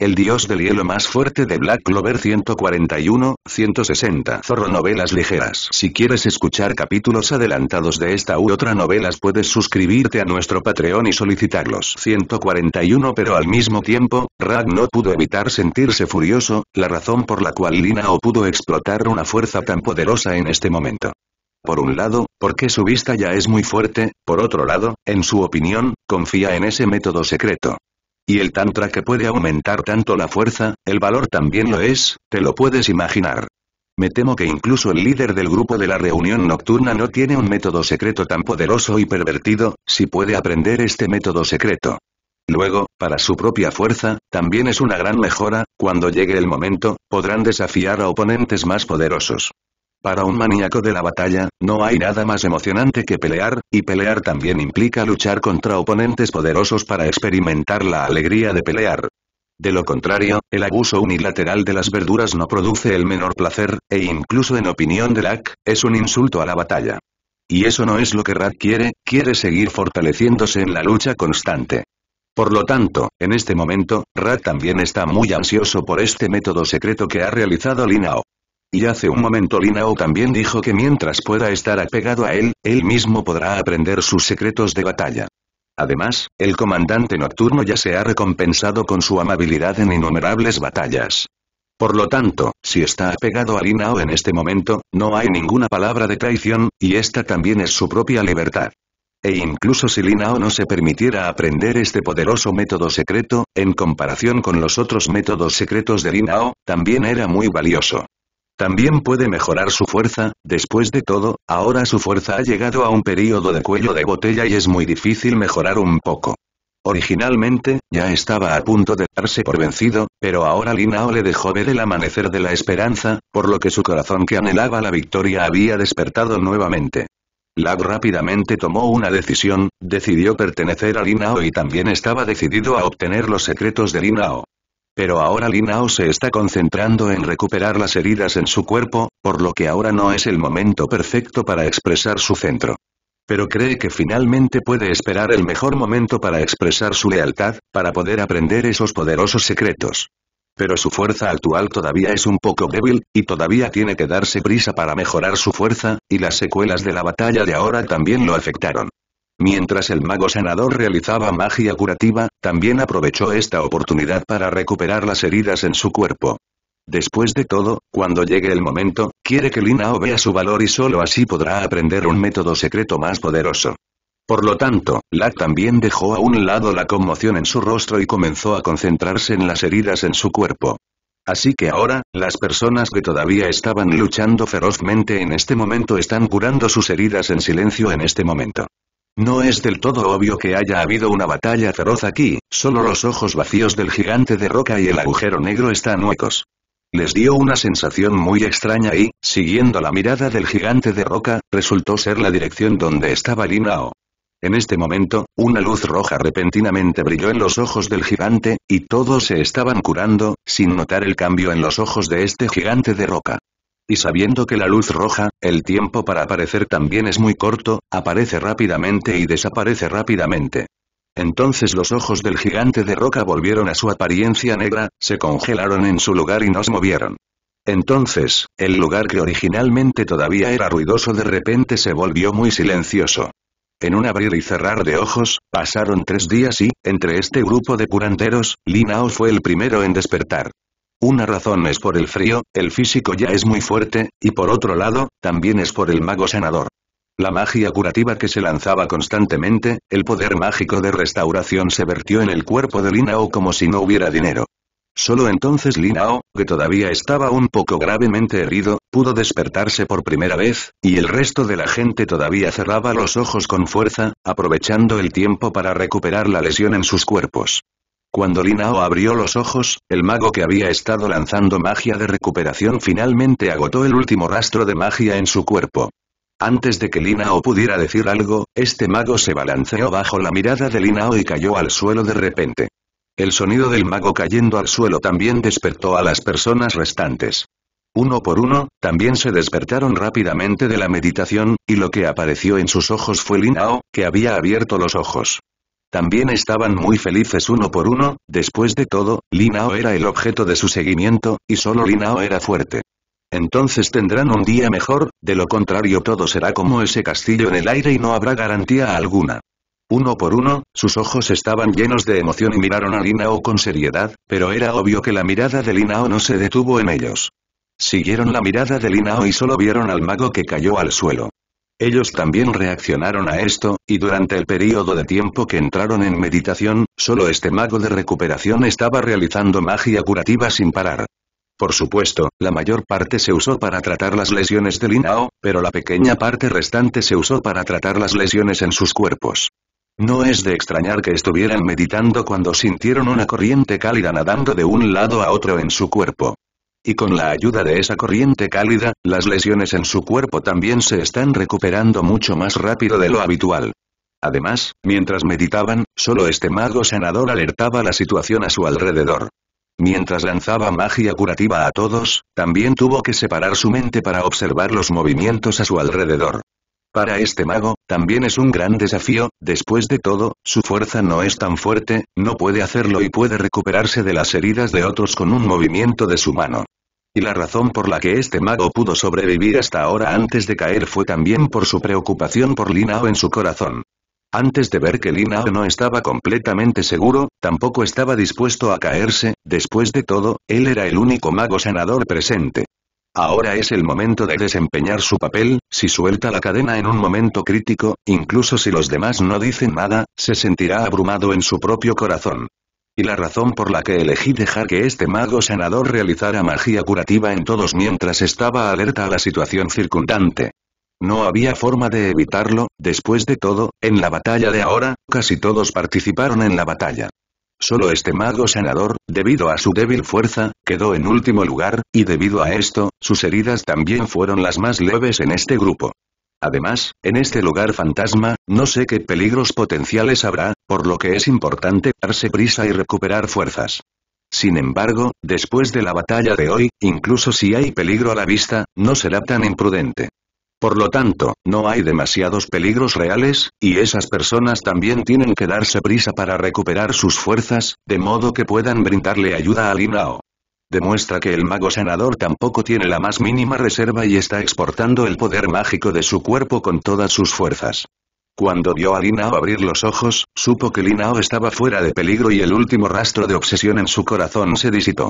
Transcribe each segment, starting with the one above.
El dios del hielo más fuerte de Black Clover 141, 160 Zorro Novelas Ligeras Si quieres escuchar capítulos adelantados de esta u otra novelas puedes suscribirte a nuestro Patreon y solicitarlos 141 pero al mismo tiempo, Rag no pudo evitar sentirse furioso, la razón por la cual Linao pudo explotar una fuerza tan poderosa en este momento. Por un lado, porque su vista ya es muy fuerte, por otro lado, en su opinión, confía en ese método secreto. Y el tantra que puede aumentar tanto la fuerza, el valor también lo es, te lo puedes imaginar. Me temo que incluso el líder del grupo de la reunión nocturna no tiene un método secreto tan poderoso y pervertido, si puede aprender este método secreto. Luego, para su propia fuerza, también es una gran mejora, cuando llegue el momento, podrán desafiar a oponentes más poderosos. Para un maníaco de la batalla, no hay nada más emocionante que pelear, y pelear también implica luchar contra oponentes poderosos para experimentar la alegría de pelear. De lo contrario, el abuso unilateral de las verduras no produce el menor placer, e incluso en opinión de Lack, es un insulto a la batalla. Y eso no es lo que Rat quiere, quiere seguir fortaleciéndose en la lucha constante. Por lo tanto, en este momento, Rat también está muy ansioso por este método secreto que ha realizado Linao. Y hace un momento Linao también dijo que mientras pueda estar apegado a él, él mismo podrá aprender sus secretos de batalla. Además, el comandante nocturno ya se ha recompensado con su amabilidad en innumerables batallas. Por lo tanto, si está apegado a Linao en este momento, no hay ninguna palabra de traición, y esta también es su propia libertad. E incluso si Linao no se permitiera aprender este poderoso método secreto, en comparación con los otros métodos secretos de Linao, también era muy valioso. También puede mejorar su fuerza, después de todo, ahora su fuerza ha llegado a un periodo de cuello de botella y es muy difícil mejorar un poco. Originalmente, ya estaba a punto de darse por vencido, pero ahora Linao le dejó ver el amanecer de la esperanza, por lo que su corazón que anhelaba la victoria había despertado nuevamente. Lag rápidamente tomó una decisión, decidió pertenecer a Linao y también estaba decidido a obtener los secretos de Linao pero ahora Linao se está concentrando en recuperar las heridas en su cuerpo, por lo que ahora no es el momento perfecto para expresar su centro. Pero cree que finalmente puede esperar el mejor momento para expresar su lealtad, para poder aprender esos poderosos secretos. Pero su fuerza actual todavía es un poco débil, y todavía tiene que darse prisa para mejorar su fuerza, y las secuelas de la batalla de ahora también lo afectaron. Mientras el mago sanador realizaba magia curativa, también aprovechó esta oportunidad para recuperar las heridas en su cuerpo. Después de todo, cuando llegue el momento, quiere que Linao vea su valor y solo así podrá aprender un método secreto más poderoso. Por lo tanto, la también dejó a un lado la conmoción en su rostro y comenzó a concentrarse en las heridas en su cuerpo. Así que ahora, las personas que todavía estaban luchando ferozmente en este momento están curando sus heridas en silencio en este momento. No es del todo obvio que haya habido una batalla feroz aquí, solo los ojos vacíos del gigante de roca y el agujero negro están huecos. Les dio una sensación muy extraña y, siguiendo la mirada del gigante de roca, resultó ser la dirección donde estaba Linao. En este momento, una luz roja repentinamente brilló en los ojos del gigante, y todos se estaban curando, sin notar el cambio en los ojos de este gigante de roca. Y sabiendo que la luz roja, el tiempo para aparecer también es muy corto, aparece rápidamente y desaparece rápidamente. Entonces los ojos del gigante de roca volvieron a su apariencia negra, se congelaron en su lugar y nos movieron. Entonces, el lugar que originalmente todavía era ruidoso de repente se volvió muy silencioso. En un abrir y cerrar de ojos, pasaron tres días y, entre este grupo de curanderos, Linao fue el primero en despertar. Una razón es por el frío, el físico ya es muy fuerte, y por otro lado, también es por el mago sanador. La magia curativa que se lanzaba constantemente, el poder mágico de restauración se vertió en el cuerpo de Linao como si no hubiera dinero. Solo entonces Linao, que todavía estaba un poco gravemente herido, pudo despertarse por primera vez, y el resto de la gente todavía cerraba los ojos con fuerza, aprovechando el tiempo para recuperar la lesión en sus cuerpos. Cuando Linao abrió los ojos, el mago que había estado lanzando magia de recuperación finalmente agotó el último rastro de magia en su cuerpo. Antes de que Linao pudiera decir algo, este mago se balanceó bajo la mirada de Linao y cayó al suelo de repente. El sonido del mago cayendo al suelo también despertó a las personas restantes. Uno por uno, también se despertaron rápidamente de la meditación, y lo que apareció en sus ojos fue Linao, que había abierto los ojos. También estaban muy felices uno por uno, después de todo, Linao era el objeto de su seguimiento, y solo Linao era fuerte. Entonces tendrán un día mejor, de lo contrario todo será como ese castillo en el aire y no habrá garantía alguna. Uno por uno, sus ojos estaban llenos de emoción y miraron a Linao con seriedad, pero era obvio que la mirada de Linao no se detuvo en ellos. Siguieron la mirada de Linao y solo vieron al mago que cayó al suelo. Ellos también reaccionaron a esto, y durante el periodo de tiempo que entraron en meditación, solo este mago de recuperación estaba realizando magia curativa sin parar. Por supuesto, la mayor parte se usó para tratar las lesiones de Linao, pero la pequeña parte restante se usó para tratar las lesiones en sus cuerpos. No es de extrañar que estuvieran meditando cuando sintieron una corriente cálida nadando de un lado a otro en su cuerpo. Y con la ayuda de esa corriente cálida, las lesiones en su cuerpo también se están recuperando mucho más rápido de lo habitual. Además, mientras meditaban, solo este mago sanador alertaba la situación a su alrededor. Mientras lanzaba magia curativa a todos, también tuvo que separar su mente para observar los movimientos a su alrededor. Para este mago, también es un gran desafío, después de todo, su fuerza no es tan fuerte, no puede hacerlo y puede recuperarse de las heridas de otros con un movimiento de su mano. Y la razón por la que este mago pudo sobrevivir hasta ahora antes de caer fue también por su preocupación por Linao en su corazón. Antes de ver que Linao no estaba completamente seguro, tampoco estaba dispuesto a caerse, después de todo, él era el único mago sanador presente. Ahora es el momento de desempeñar su papel, si suelta la cadena en un momento crítico, incluso si los demás no dicen nada, se sentirá abrumado en su propio corazón. Y la razón por la que elegí dejar que este mago sanador realizara magia curativa en todos mientras estaba alerta a la situación circundante. No había forma de evitarlo, después de todo, en la batalla de ahora, casi todos participaron en la batalla. Solo este mago sanador, debido a su débil fuerza, quedó en último lugar, y debido a esto, sus heridas también fueron las más leves en este grupo. Además, en este lugar fantasma, no sé qué peligros potenciales habrá, por lo que es importante darse prisa y recuperar fuerzas. Sin embargo, después de la batalla de hoy, incluso si hay peligro a la vista, no será tan imprudente. Por lo tanto, no hay demasiados peligros reales, y esas personas también tienen que darse prisa para recuperar sus fuerzas, de modo que puedan brindarle ayuda a Linao. Demuestra que el mago sanador tampoco tiene la más mínima reserva y está exportando el poder mágico de su cuerpo con todas sus fuerzas. Cuando vio a Linao abrir los ojos, supo que Linao estaba fuera de peligro y el último rastro de obsesión en su corazón se disipó.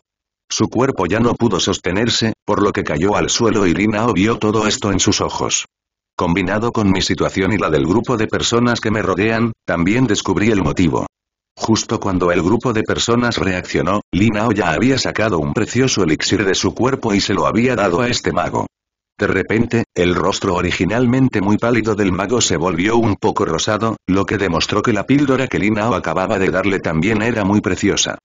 Su cuerpo ya no pudo sostenerse, por lo que cayó al suelo y Linao vio todo esto en sus ojos. Combinado con mi situación y la del grupo de personas que me rodean, también descubrí el motivo. Justo cuando el grupo de personas reaccionó, Linao ya había sacado un precioso elixir de su cuerpo y se lo había dado a este mago. De repente, el rostro originalmente muy pálido del mago se volvió un poco rosado, lo que demostró que la píldora que Linao acababa de darle también era muy preciosa.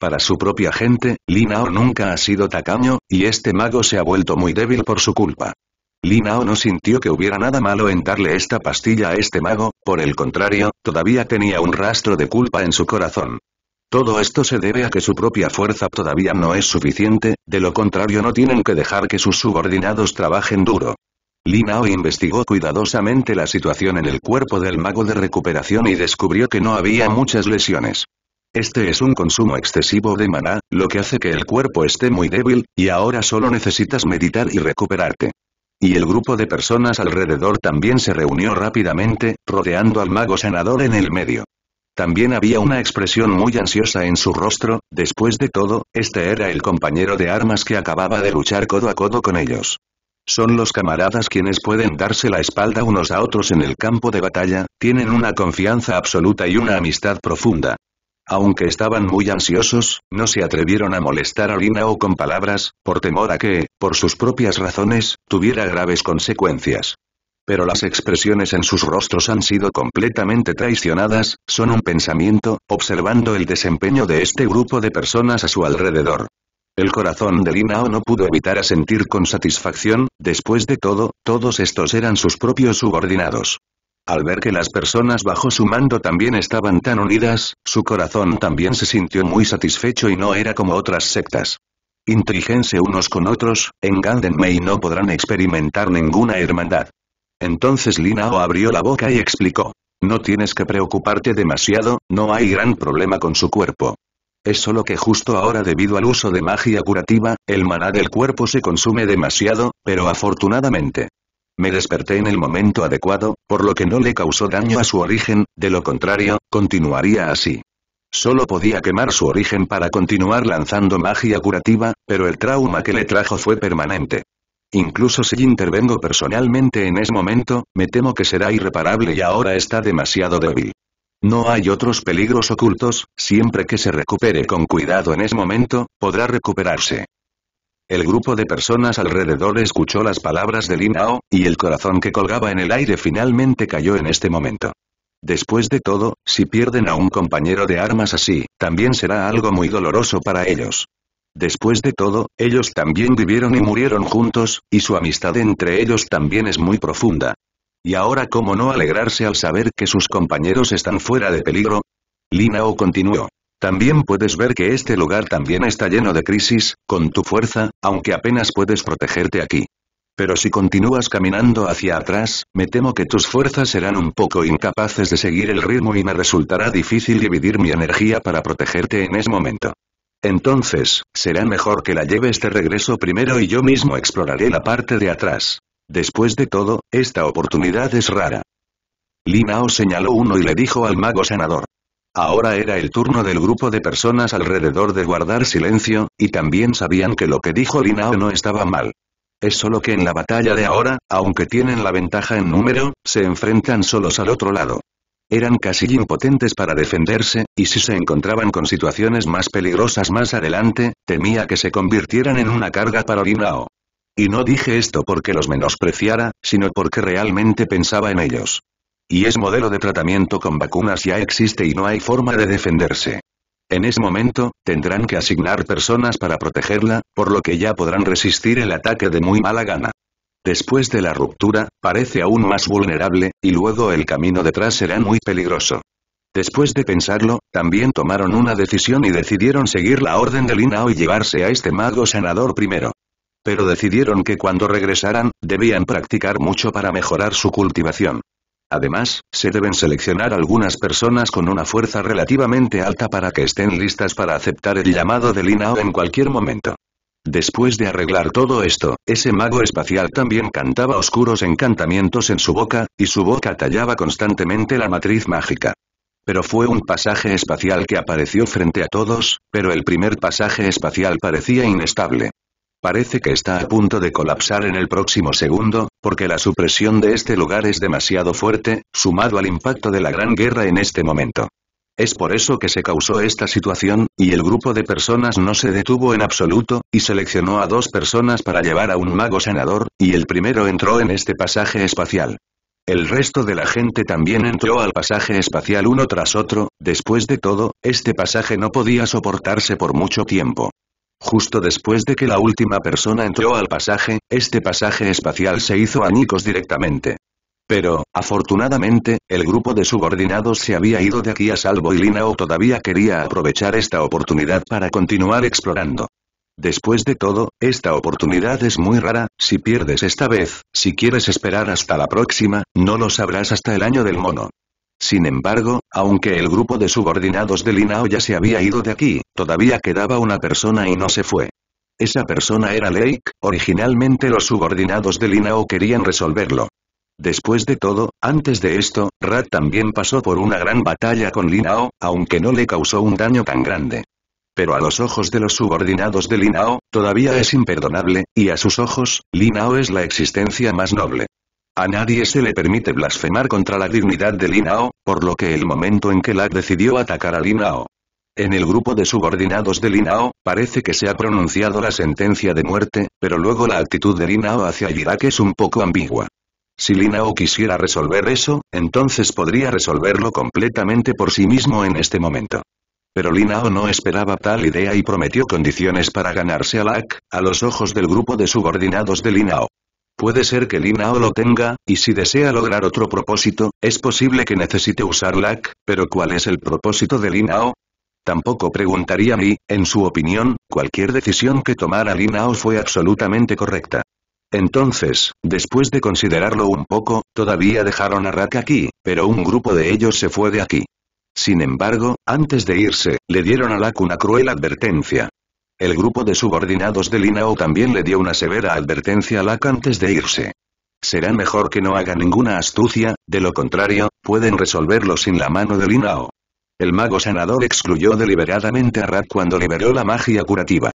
Para su propia gente, Linao nunca ha sido tacaño, y este mago se ha vuelto muy débil por su culpa. Linao no sintió que hubiera nada malo en darle esta pastilla a este mago, por el contrario, todavía tenía un rastro de culpa en su corazón. Todo esto se debe a que su propia fuerza todavía no es suficiente, de lo contrario no tienen que dejar que sus subordinados trabajen duro. Linao investigó cuidadosamente la situación en el cuerpo del mago de recuperación y descubrió que no había muchas lesiones. Este es un consumo excesivo de maná, lo que hace que el cuerpo esté muy débil, y ahora solo necesitas meditar y recuperarte. Y el grupo de personas alrededor también se reunió rápidamente, rodeando al mago sanador en el medio. También había una expresión muy ansiosa en su rostro, después de todo, este era el compañero de armas que acababa de luchar codo a codo con ellos. Son los camaradas quienes pueden darse la espalda unos a otros en el campo de batalla, tienen una confianza absoluta y una amistad profunda, aunque estaban muy ansiosos, no se atrevieron a molestar a Linao con palabras, por temor a que, por sus propias razones, tuviera graves consecuencias. Pero las expresiones en sus rostros han sido completamente traicionadas, son un pensamiento, observando el desempeño de este grupo de personas a su alrededor. El corazón de Linao no pudo evitar a sentir con satisfacción, después de todo, todos estos eran sus propios subordinados. Al ver que las personas bajo su mando también estaban tan unidas, su corazón también se sintió muy satisfecho y no era como otras sectas. Intrígense unos con otros, en y no podrán experimentar ninguna hermandad. Entonces Linao abrió la boca y explicó. No tienes que preocuparte demasiado, no hay gran problema con su cuerpo. Es solo que justo ahora debido al uso de magia curativa, el maná del cuerpo se consume demasiado, pero afortunadamente, me desperté en el momento adecuado, por lo que no le causó daño a su origen, de lo contrario, continuaría así. Solo podía quemar su origen para continuar lanzando magia curativa, pero el trauma que le trajo fue permanente. Incluso si intervengo personalmente en ese momento, me temo que será irreparable y ahora está demasiado débil. No hay otros peligros ocultos, siempre que se recupere con cuidado en ese momento, podrá recuperarse. El grupo de personas alrededor escuchó las palabras de Lin y el corazón que colgaba en el aire finalmente cayó en este momento. Después de todo, si pierden a un compañero de armas así, también será algo muy doloroso para ellos. Después de todo, ellos también vivieron y murieron juntos, y su amistad entre ellos también es muy profunda. Y ahora cómo no alegrarse al saber que sus compañeros están fuera de peligro? Linao continuó. También puedes ver que este lugar también está lleno de crisis, con tu fuerza, aunque apenas puedes protegerte aquí. Pero si continúas caminando hacia atrás, me temo que tus fuerzas serán un poco incapaces de seguir el ritmo y me resultará difícil dividir mi energía para protegerte en ese momento. Entonces, será mejor que la lleves de este regreso primero y yo mismo exploraré la parte de atrás. Después de todo, esta oportunidad es rara. Linao señaló uno y le dijo al mago sanador. Ahora era el turno del grupo de personas alrededor de guardar silencio, y también sabían que lo que dijo Linao no estaba mal. Es solo que en la batalla de ahora, aunque tienen la ventaja en número, se enfrentan solos al otro lado. Eran casi impotentes para defenderse, y si se encontraban con situaciones más peligrosas más adelante, temía que se convirtieran en una carga para Linao. Y no dije esto porque los menospreciara, sino porque realmente pensaba en ellos. Y es modelo de tratamiento con vacunas ya existe y no hay forma de defenderse. En ese momento, tendrán que asignar personas para protegerla, por lo que ya podrán resistir el ataque de muy mala gana. Después de la ruptura, parece aún más vulnerable, y luego el camino detrás será muy peligroso. Después de pensarlo, también tomaron una decisión y decidieron seguir la orden de Linao y llevarse a este mago sanador primero. Pero decidieron que cuando regresaran, debían practicar mucho para mejorar su cultivación. Además, se deben seleccionar algunas personas con una fuerza relativamente alta para que estén listas para aceptar el llamado de Linao en cualquier momento. Después de arreglar todo esto, ese mago espacial también cantaba oscuros encantamientos en su boca, y su boca tallaba constantemente la matriz mágica. Pero fue un pasaje espacial que apareció frente a todos, pero el primer pasaje espacial parecía inestable. Parece que está a punto de colapsar en el próximo segundo, porque la supresión de este lugar es demasiado fuerte, sumado al impacto de la Gran Guerra en este momento. Es por eso que se causó esta situación, y el grupo de personas no se detuvo en absoluto, y seleccionó a dos personas para llevar a un mago sanador, y el primero entró en este pasaje espacial. El resto de la gente también entró al pasaje espacial uno tras otro, después de todo, este pasaje no podía soportarse por mucho tiempo. Justo después de que la última persona entró al pasaje, este pasaje espacial se hizo añicos directamente. Pero, afortunadamente, el grupo de subordinados se había ido de aquí a salvo y Linao todavía quería aprovechar esta oportunidad para continuar explorando. Después de todo, esta oportunidad es muy rara, si pierdes esta vez, si quieres esperar hasta la próxima, no lo sabrás hasta el año del mono. Sin embargo, aunque el grupo de subordinados de Linao ya se había ido de aquí, todavía quedaba una persona y no se fue. Esa persona era Lake, originalmente los subordinados de Linao querían resolverlo. Después de todo, antes de esto, Rat también pasó por una gran batalla con Linao, aunque no le causó un daño tan grande. Pero a los ojos de los subordinados de Linao, todavía es imperdonable, y a sus ojos, Linao es la existencia más noble. A nadie se le permite blasfemar contra la dignidad de Linao, por lo que el momento en que Lack decidió atacar a Linao. En el grupo de subordinados de Linao, parece que se ha pronunciado la sentencia de muerte, pero luego la actitud de Linao hacia Irak es un poco ambigua. Si Linao quisiera resolver eso, entonces podría resolverlo completamente por sí mismo en este momento. Pero Linao no esperaba tal idea y prometió condiciones para ganarse a Lak a los ojos del grupo de subordinados de Linao. Puede ser que Ao lo tenga, y si desea lograr otro propósito, es posible que necesite usar LAC, pero ¿cuál es el propósito de Ao? Tampoco preguntaría a mí, en su opinión, cualquier decisión que tomara Ao fue absolutamente correcta. Entonces, después de considerarlo un poco, todavía dejaron a Rak aquí, pero un grupo de ellos se fue de aquí. Sin embargo, antes de irse, le dieron a Lack una cruel advertencia. El grupo de subordinados de Linao también le dio una severa advertencia a Lack antes de irse. Será mejor que no haga ninguna astucia, de lo contrario, pueden resolverlo sin la mano de Linao. El mago sanador excluyó deliberadamente a Rat cuando liberó la magia curativa.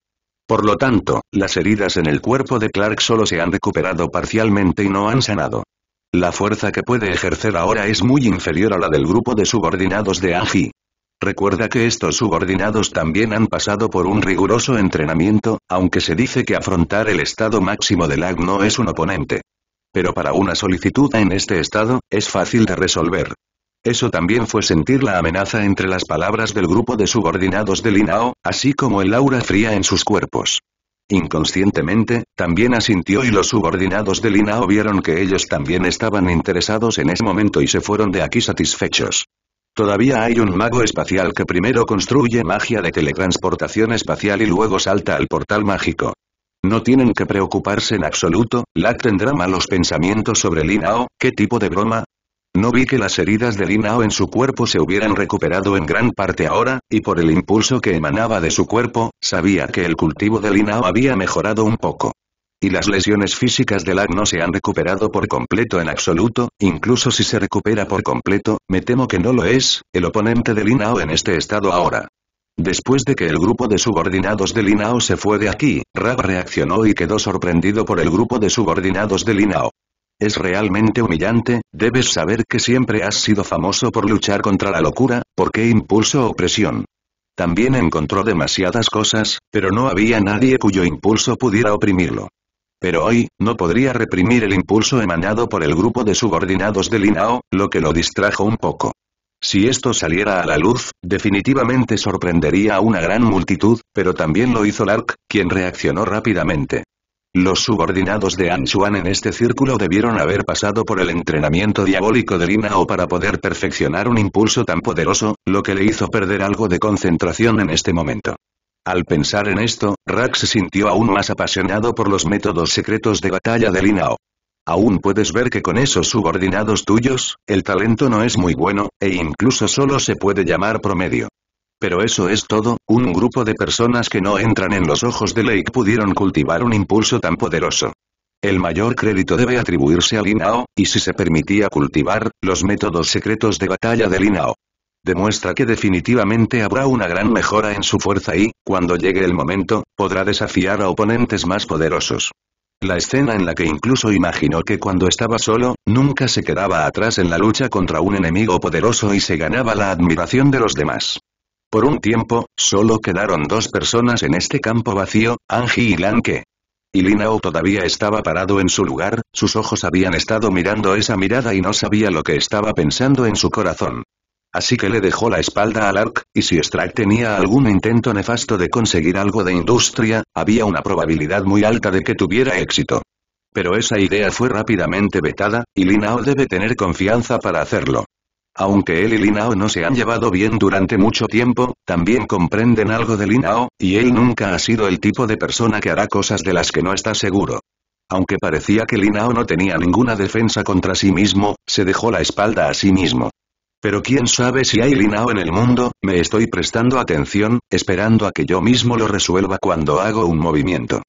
Por lo tanto, las heridas en el cuerpo de Clark solo se han recuperado parcialmente y no han sanado. La fuerza que puede ejercer ahora es muy inferior a la del grupo de subordinados de Angie. Recuerda que estos subordinados también han pasado por un riguroso entrenamiento, aunque se dice que afrontar el estado máximo del Agno no es un oponente. Pero para una solicitud en este estado, es fácil de resolver. Eso también fue sentir la amenaza entre las palabras del grupo de subordinados de Linao, así como el aura fría en sus cuerpos. Inconscientemente, también asintió y los subordinados de Linao vieron que ellos también estaban interesados en ese momento y se fueron de aquí satisfechos. Todavía hay un mago espacial que primero construye magia de teletransportación espacial y luego salta al portal mágico. No tienen que preocuparse en absoluto, Lack tendrá malos pensamientos sobre Linao, ¿qué tipo de broma? No vi que las heridas de Linao en su cuerpo se hubieran recuperado en gran parte ahora, y por el impulso que emanaba de su cuerpo, sabía que el cultivo de Linao había mejorado un poco y las lesiones físicas del Lag no se han recuperado por completo en absoluto, incluso si se recupera por completo, me temo que no lo es, el oponente de Linao en este estado ahora. Después de que el grupo de subordinados de Linao se fue de aquí, Rab reaccionó y quedó sorprendido por el grupo de subordinados de Linao. Es realmente humillante, debes saber que siempre has sido famoso por luchar contra la locura, porque impulso o presión? También encontró demasiadas cosas, pero no había nadie cuyo impulso pudiera oprimirlo. Pero hoy, no podría reprimir el impulso emanado por el grupo de subordinados de Linao, lo que lo distrajo un poco. Si esto saliera a la luz, definitivamente sorprendería a una gran multitud, pero también lo hizo Lark, quien reaccionó rápidamente. Los subordinados de Anshuan en este círculo debieron haber pasado por el entrenamiento diabólico de Linao para poder perfeccionar un impulso tan poderoso, lo que le hizo perder algo de concentración en este momento. Al pensar en esto, Rax se sintió aún más apasionado por los métodos secretos de batalla de Linao. Aún puedes ver que con esos subordinados tuyos, el talento no es muy bueno, e incluso solo se puede llamar promedio. Pero eso es todo, un grupo de personas que no entran en los ojos de Lake pudieron cultivar un impulso tan poderoso. El mayor crédito debe atribuirse a Linao, y si se permitía cultivar, los métodos secretos de batalla de Linao demuestra que definitivamente habrá una gran mejora en su fuerza y, cuando llegue el momento, podrá desafiar a oponentes más poderosos. La escena en la que incluso imaginó que cuando estaba solo, nunca se quedaba atrás en la lucha contra un enemigo poderoso y se ganaba la admiración de los demás. Por un tiempo, solo quedaron dos personas en este campo vacío, Angie y Lanke. Y Linao todavía estaba parado en su lugar, sus ojos habían estado mirando esa mirada y no sabía lo que estaba pensando en su corazón así que le dejó la espalda al Ark, y si Strike tenía algún intento nefasto de conseguir algo de industria, había una probabilidad muy alta de que tuviera éxito. Pero esa idea fue rápidamente vetada, y Linao debe tener confianza para hacerlo. Aunque él y Linao no se han llevado bien durante mucho tiempo, también comprenden algo de Linao, y él nunca ha sido el tipo de persona que hará cosas de las que no está seguro. Aunque parecía que Linao no tenía ninguna defensa contra sí mismo, se dejó la espalda a sí mismo. Pero quién sabe si hay Linao en el mundo, me estoy prestando atención, esperando a que yo mismo lo resuelva cuando hago un movimiento.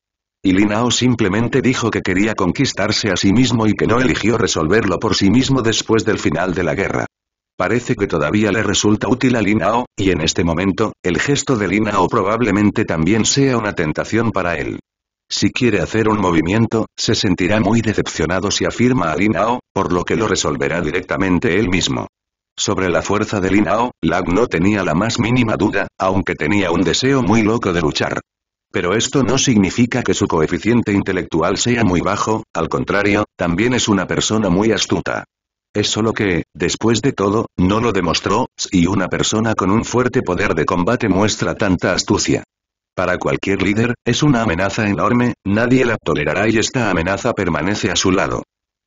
Y Linao simplemente dijo que quería conquistarse a sí mismo y que no eligió resolverlo por sí mismo después del final de la guerra. Parece que todavía le resulta útil a Linao, y en este momento, el gesto de Linao probablemente también sea una tentación para él. Si quiere hacer un movimiento, se sentirá muy decepcionado si afirma a Linao, por lo que lo resolverá directamente él mismo. Sobre la fuerza de Linao, Lag no tenía la más mínima duda, aunque tenía un deseo muy loco de luchar. Pero esto no significa que su coeficiente intelectual sea muy bajo, al contrario, también es una persona muy astuta. Es solo que, después de todo, no lo demostró, y una persona con un fuerte poder de combate muestra tanta astucia. Para cualquier líder, es una amenaza enorme, nadie la tolerará y esta amenaza permanece a su lado.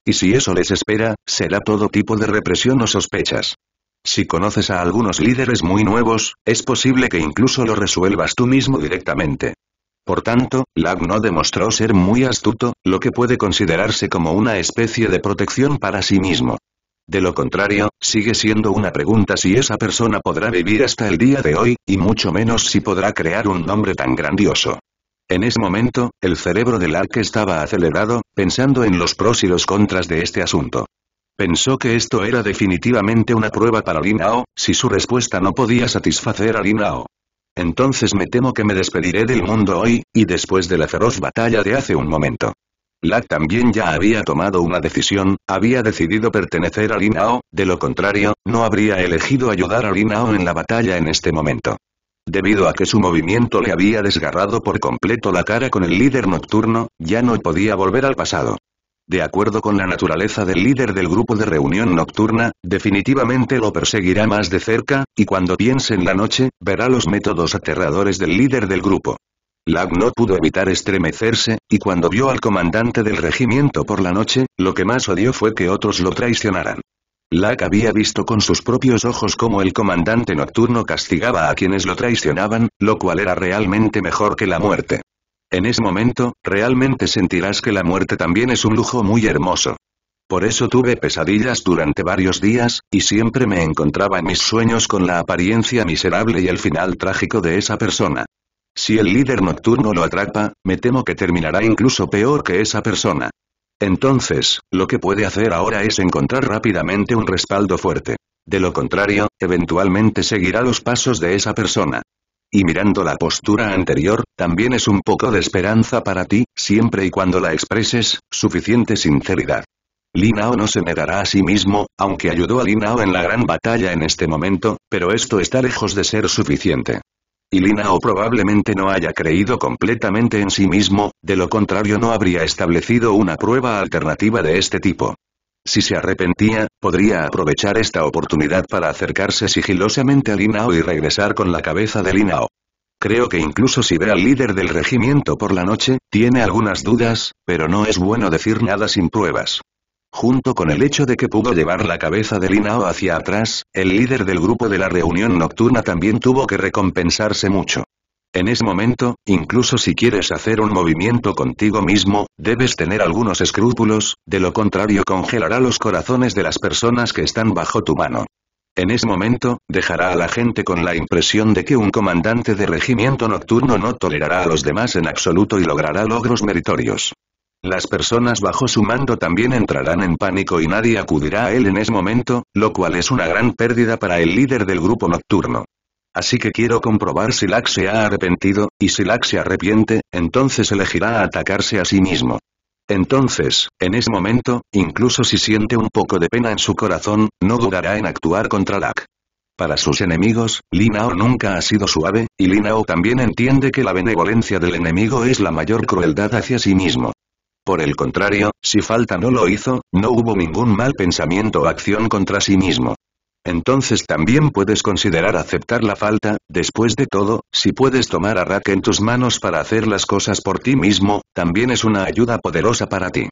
Y si eso les espera, será todo tipo de represión o sospechas. Si conoces a algunos líderes muy nuevos, es posible que incluso lo resuelvas tú mismo directamente. Por tanto, Lag no demostró ser muy astuto, lo que puede considerarse como una especie de protección para sí mismo. De lo contrario, sigue siendo una pregunta si esa persona podrá vivir hasta el día de hoy, y mucho menos si podrá crear un nombre tan grandioso. En ese momento, el cerebro de Lark estaba acelerado, pensando en los pros y los contras de este asunto. Pensó que esto era definitivamente una prueba para Linao, si su respuesta no podía satisfacer a Linao. Entonces me temo que me despediré del mundo hoy, y después de la feroz batalla de hace un momento. Lack también ya había tomado una decisión, había decidido pertenecer a Linao, de lo contrario, no habría elegido ayudar a Linao en la batalla en este momento. Debido a que su movimiento le había desgarrado por completo la cara con el líder nocturno, ya no podía volver al pasado. De acuerdo con la naturaleza del líder del grupo de reunión nocturna, definitivamente lo perseguirá más de cerca, y cuando piense en la noche, verá los métodos aterradores del líder del grupo. Lag no pudo evitar estremecerse, y cuando vio al comandante del regimiento por la noche, lo que más odió fue que otros lo traicionaran. Lack había visto con sus propios ojos cómo el comandante nocturno castigaba a quienes lo traicionaban, lo cual era realmente mejor que la muerte. En ese momento, realmente sentirás que la muerte también es un lujo muy hermoso. Por eso tuve pesadillas durante varios días, y siempre me encontraba en mis sueños con la apariencia miserable y el final trágico de esa persona. Si el líder nocturno lo atrapa, me temo que terminará incluso peor que esa persona. Entonces, lo que puede hacer ahora es encontrar rápidamente un respaldo fuerte. De lo contrario, eventualmente seguirá los pasos de esa persona. Y mirando la postura anterior, también es un poco de esperanza para ti, siempre y cuando la expreses, suficiente sinceridad. Linao no se negará a sí mismo, aunque ayudó a Linao en la gran batalla en este momento, pero esto está lejos de ser suficiente. Y Linao probablemente no haya creído completamente en sí mismo, de lo contrario no habría establecido una prueba alternativa de este tipo. Si se arrepentía, podría aprovechar esta oportunidad para acercarse sigilosamente a Linao y regresar con la cabeza de Linao. Creo que incluso si ve al líder del regimiento por la noche, tiene algunas dudas, pero no es bueno decir nada sin pruebas junto con el hecho de que pudo llevar la cabeza de Linao hacia atrás, el líder del grupo de la reunión nocturna también tuvo que recompensarse mucho. En ese momento, incluso si quieres hacer un movimiento contigo mismo, debes tener algunos escrúpulos, de lo contrario congelará los corazones de las personas que están bajo tu mano. En ese momento, dejará a la gente con la impresión de que un comandante de regimiento nocturno no tolerará a los demás en absoluto y logrará logros meritorios. Las personas bajo su mando también entrarán en pánico y nadie acudirá a él en ese momento, lo cual es una gran pérdida para el líder del grupo nocturno. Así que quiero comprobar si Lack se ha arrepentido, y si Lack se arrepiente, entonces elegirá atacarse a sí mismo. Entonces, en ese momento, incluso si siente un poco de pena en su corazón, no dudará en actuar contra Lack. Para sus enemigos, Linao nunca ha sido suave, y Linao también entiende que la benevolencia del enemigo es la mayor crueldad hacia sí mismo. Por el contrario, si falta no lo hizo, no hubo ningún mal pensamiento o acción contra sí mismo. Entonces también puedes considerar aceptar la falta, después de todo, si puedes tomar a Rack en tus manos para hacer las cosas por ti mismo, también es una ayuda poderosa para ti.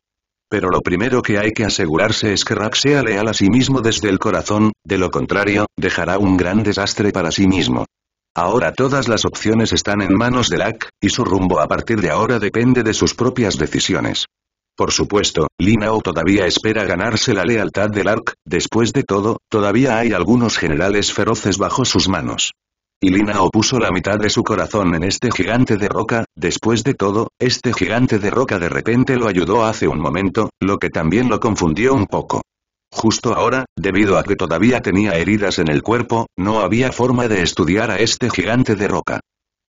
Pero lo primero que hay que asegurarse es que Rack sea leal a sí mismo desde el corazón, de lo contrario, dejará un gran desastre para sí mismo. Ahora todas las opciones están en manos de Lark, y su rumbo a partir de ahora depende de sus propias decisiones. Por supuesto, Linao todavía espera ganarse la lealtad de Lark, después de todo, todavía hay algunos generales feroces bajo sus manos. Y Linao puso la mitad de su corazón en este gigante de roca, después de todo, este gigante de roca de repente lo ayudó hace un momento, lo que también lo confundió un poco. Justo ahora, debido a que todavía tenía heridas en el cuerpo, no había forma de estudiar a este gigante de roca.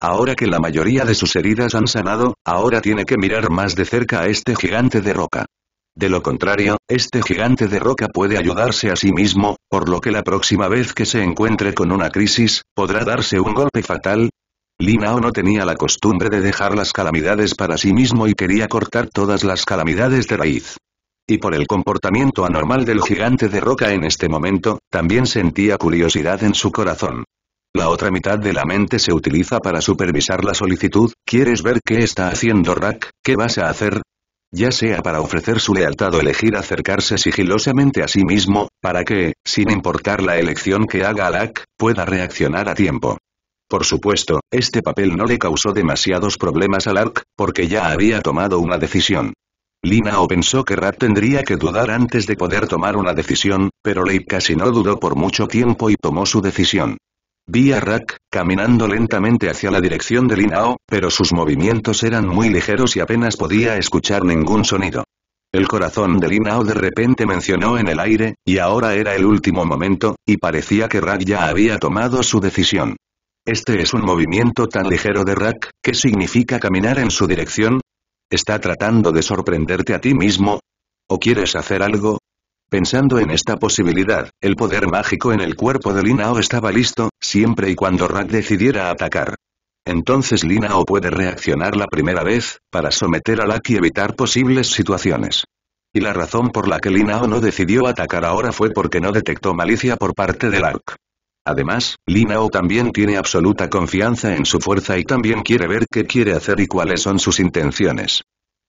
Ahora que la mayoría de sus heridas han sanado, ahora tiene que mirar más de cerca a este gigante de roca. De lo contrario, este gigante de roca puede ayudarse a sí mismo, por lo que la próxima vez que se encuentre con una crisis, podrá darse un golpe fatal. Linao no tenía la costumbre de dejar las calamidades para sí mismo y quería cortar todas las calamidades de raíz y por el comportamiento anormal del gigante de roca en este momento, también sentía curiosidad en su corazón. La otra mitad de la mente se utiliza para supervisar la solicitud, ¿quieres ver qué está haciendo Rack? ¿Qué vas a hacer? Ya sea para ofrecer su lealtad o elegir acercarse sigilosamente a sí mismo, para que, sin importar la elección que haga Alak, pueda reaccionar a tiempo. Por supuesto, este papel no le causó demasiados problemas a Lark, porque ya había tomado una decisión. Linao pensó que Rat tendría que dudar antes de poder tomar una decisión, pero Leip casi no dudó por mucho tiempo y tomó su decisión. Vi a Rak, caminando lentamente hacia la dirección de Linao, pero sus movimientos eran muy ligeros y apenas podía escuchar ningún sonido. El corazón de Linao de repente mencionó en el aire, y ahora era el último momento, y parecía que Rak ya había tomado su decisión. Este es un movimiento tan ligero de Rack, ¿qué significa caminar en su dirección, ¿Está tratando de sorprenderte a ti mismo? ¿O quieres hacer algo? Pensando en esta posibilidad, el poder mágico en el cuerpo de Linao estaba listo, siempre y cuando Rack decidiera atacar. Entonces Linao puede reaccionar la primera vez, para someter a Lak y evitar posibles situaciones. Y la razón por la que Linao no decidió atacar ahora fue porque no detectó malicia por parte de Lark. Además, Linao también tiene absoluta confianza en su fuerza y también quiere ver qué quiere hacer y cuáles son sus intenciones.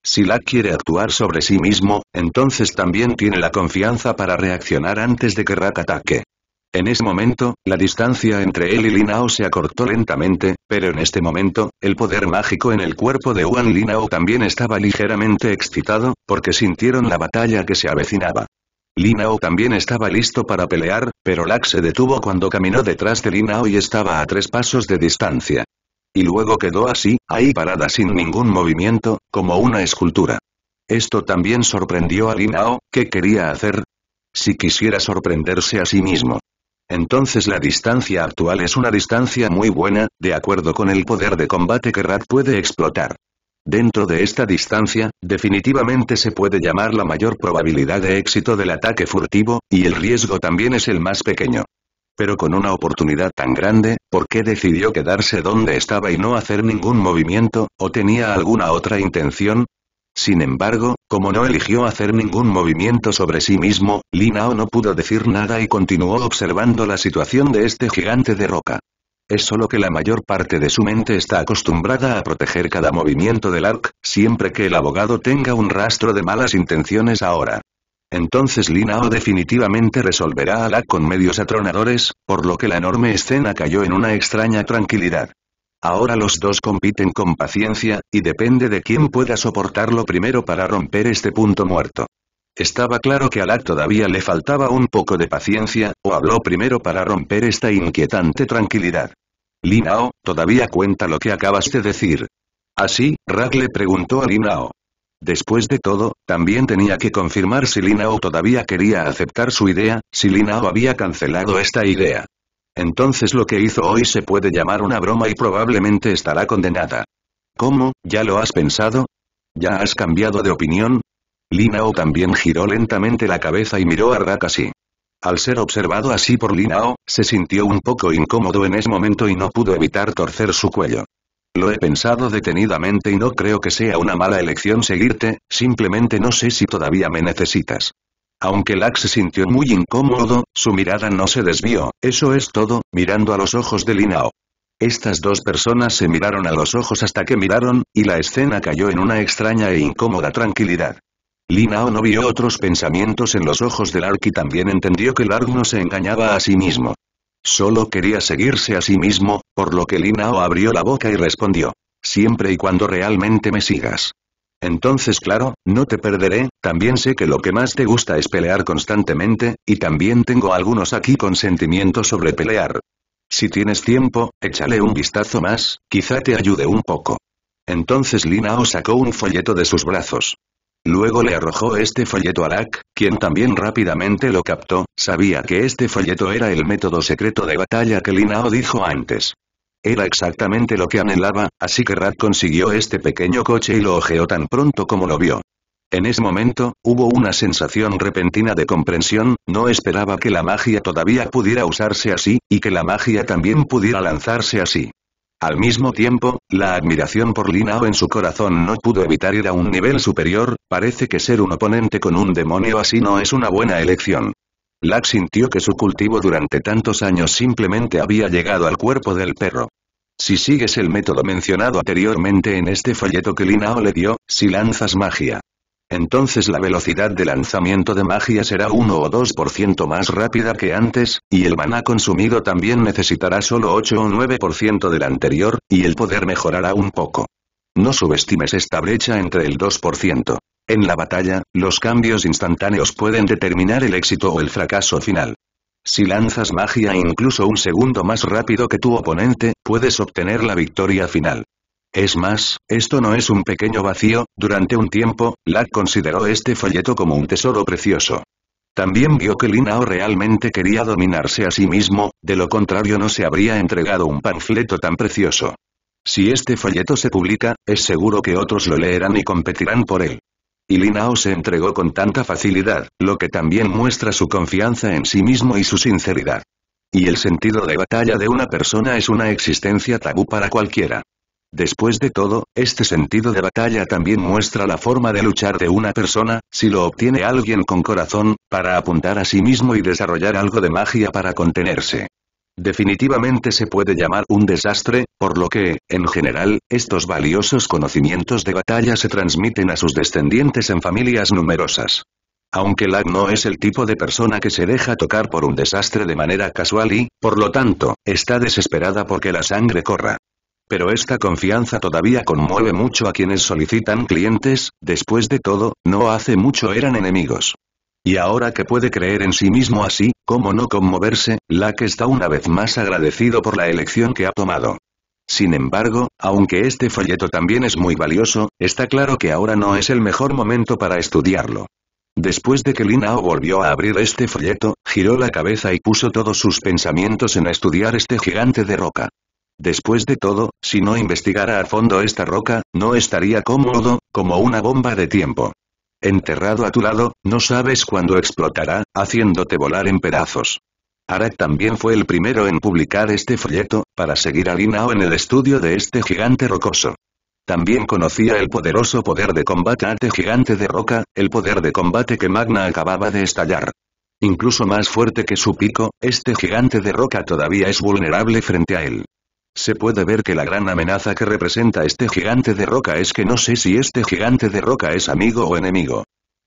Si Lack quiere actuar sobre sí mismo, entonces también tiene la confianza para reaccionar antes de que Rak ataque. En ese momento, la distancia entre él y Linao se acortó lentamente, pero en este momento, el poder mágico en el cuerpo de Wan Linao también estaba ligeramente excitado, porque sintieron la batalla que se avecinaba. Linao también estaba listo para pelear, pero Lack se detuvo cuando caminó detrás de Linao y estaba a tres pasos de distancia. Y luego quedó así, ahí parada sin ningún movimiento, como una escultura. Esto también sorprendió a Linao, ¿qué quería hacer? Si quisiera sorprenderse a sí mismo. Entonces la distancia actual es una distancia muy buena, de acuerdo con el poder de combate que Rat puede explotar. Dentro de esta distancia, definitivamente se puede llamar la mayor probabilidad de éxito del ataque furtivo, y el riesgo también es el más pequeño. Pero con una oportunidad tan grande, ¿por qué decidió quedarse donde estaba y no hacer ningún movimiento, o tenía alguna otra intención? Sin embargo, como no eligió hacer ningún movimiento sobre sí mismo, Linao no pudo decir nada y continuó observando la situación de este gigante de roca es solo que la mayor parte de su mente está acostumbrada a proteger cada movimiento del ARC, siempre que el abogado tenga un rastro de malas intenciones ahora. Entonces Linao definitivamente resolverá a ARC con medios atronadores, por lo que la enorme escena cayó en una extraña tranquilidad. Ahora los dos compiten con paciencia, y depende de quién pueda soportarlo primero para romper este punto muerto. Estaba claro que a Alak todavía le faltaba un poco de paciencia, o habló primero para romper esta inquietante tranquilidad. Linao, todavía cuenta lo que acabas de decir. Así, ¿Ah, Rak le preguntó a Linao. Después de todo, también tenía que confirmar si Linao todavía quería aceptar su idea, si Linao había cancelado esta idea. Entonces lo que hizo hoy se puede llamar una broma y probablemente estará condenada. ¿Cómo, ya lo has pensado? ¿Ya has cambiado de opinión? Linao también giró lentamente la cabeza y miró a así. Al ser observado así por Linao, se sintió un poco incómodo en ese momento y no pudo evitar torcer su cuello. Lo he pensado detenidamente y no creo que sea una mala elección seguirte, simplemente no sé si todavía me necesitas. Aunque Lax se sintió muy incómodo, su mirada no se desvió, eso es todo, mirando a los ojos de Linao. Estas dos personas se miraron a los ojos hasta que miraron, y la escena cayó en una extraña e incómoda tranquilidad. Linao no vio otros pensamientos en los ojos del Lark y también entendió que Lark no se engañaba a sí mismo. Solo quería seguirse a sí mismo, por lo que Linao abrió la boca y respondió. Siempre y cuando realmente me sigas. Entonces claro, no te perderé, también sé que lo que más te gusta es pelear constantemente, y también tengo algunos aquí con sentimientos sobre pelear. Si tienes tiempo, échale un vistazo más, quizá te ayude un poco. Entonces Linao sacó un folleto de sus brazos. Luego le arrojó este folleto a Rack, quien también rápidamente lo captó, sabía que este folleto era el método secreto de batalla que Linao dijo antes. Era exactamente lo que anhelaba, así que Rack consiguió este pequeño coche y lo ojeó tan pronto como lo vio. En ese momento, hubo una sensación repentina de comprensión, no esperaba que la magia todavía pudiera usarse así, y que la magia también pudiera lanzarse así. Al mismo tiempo, la admiración por Linao en su corazón no pudo evitar ir a un nivel superior, parece que ser un oponente con un demonio así no es una buena elección. Lack sintió que su cultivo durante tantos años simplemente había llegado al cuerpo del perro. Si sigues el método mencionado anteriormente en este folleto que Linao le dio, si lanzas magia, entonces la velocidad de lanzamiento de magia será 1 o 2% más rápida que antes, y el maná consumido también necesitará solo 8 o 9% del anterior, y el poder mejorará un poco. No subestimes esta brecha entre el 2%. En la batalla, los cambios instantáneos pueden determinar el éxito o el fracaso final. Si lanzas magia incluso un segundo más rápido que tu oponente, puedes obtener la victoria final. Es más, esto no es un pequeño vacío, durante un tiempo, Lack consideró este folleto como un tesoro precioso. También vio que Linao realmente quería dominarse a sí mismo, de lo contrario no se habría entregado un panfleto tan precioso. Si este folleto se publica, es seguro que otros lo leerán y competirán por él. Y Linao se entregó con tanta facilidad, lo que también muestra su confianza en sí mismo y su sinceridad. Y el sentido de batalla de una persona es una existencia tabú para cualquiera. Después de todo, este sentido de batalla también muestra la forma de luchar de una persona, si lo obtiene alguien con corazón, para apuntar a sí mismo y desarrollar algo de magia para contenerse. Definitivamente se puede llamar un desastre, por lo que, en general, estos valiosos conocimientos de batalla se transmiten a sus descendientes en familias numerosas. Aunque Lag no es el tipo de persona que se deja tocar por un desastre de manera casual y, por lo tanto, está desesperada porque la sangre corra. Pero esta confianza todavía conmueve mucho a quienes solicitan clientes, después de todo, no hace mucho eran enemigos. Y ahora que puede creer en sí mismo así, ¿cómo no conmoverse? la que está una vez más agradecido por la elección que ha tomado. Sin embargo, aunque este folleto también es muy valioso, está claro que ahora no es el mejor momento para estudiarlo. Después de que Linao volvió a abrir este folleto, giró la cabeza y puso todos sus pensamientos en estudiar este gigante de roca. Después de todo, si no investigara a fondo esta roca, no estaría cómodo, como una bomba de tiempo. Enterrado a tu lado, no sabes cuándo explotará, haciéndote volar en pedazos. Arak también fue el primero en publicar este folleto, para seguir a Linao en el estudio de este gigante rocoso. También conocía el poderoso poder de combate este gigante de roca, el poder de combate que Magna acababa de estallar. Incluso más fuerte que su pico, este gigante de roca todavía es vulnerable frente a él se puede ver que la gran amenaza que representa este gigante de roca es que no sé si este gigante de roca es amigo o enemigo.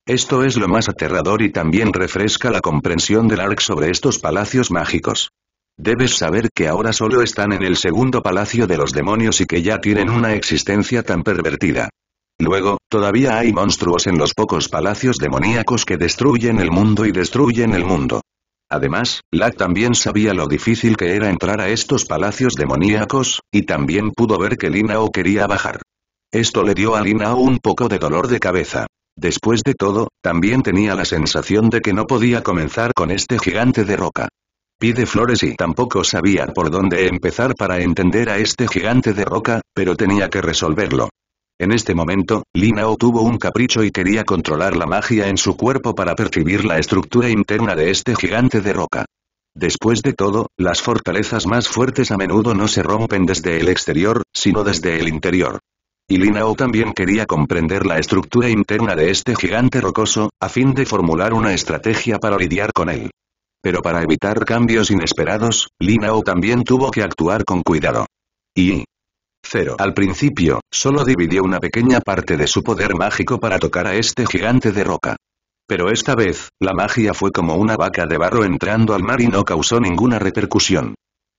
Esto es lo más aterrador y también refresca la comprensión del Ark sobre estos palacios mágicos. Debes saber que ahora solo están en el segundo palacio de los demonios y que ya tienen una existencia tan pervertida. Luego, todavía hay monstruos en los pocos palacios demoníacos que destruyen el mundo y destruyen el mundo. Además, Lack también sabía lo difícil que era entrar a estos palacios demoníacos, y también pudo ver que Linao quería bajar. Esto le dio a Linao un poco de dolor de cabeza. Después de todo, también tenía la sensación de que no podía comenzar con este gigante de roca. Pide flores y tampoco sabía por dónde empezar para entender a este gigante de roca, pero tenía que resolverlo. En este momento, Linao tuvo un capricho y quería controlar la magia en su cuerpo para percibir la estructura interna de este gigante de roca. Después de todo, las fortalezas más fuertes a menudo no se rompen desde el exterior, sino desde el interior. Y Linao también quería comprender la estructura interna de este gigante rocoso, a fin de formular una estrategia para lidiar con él. Pero para evitar cambios inesperados, Linao también tuvo que actuar con cuidado. Y, Cero. Al principio, solo dividió una pequeña parte de su poder mágico para tocar a este gigante de roca. Pero esta vez, la magia fue como una vaca de barro entrando al mar y no causó ninguna repercusión.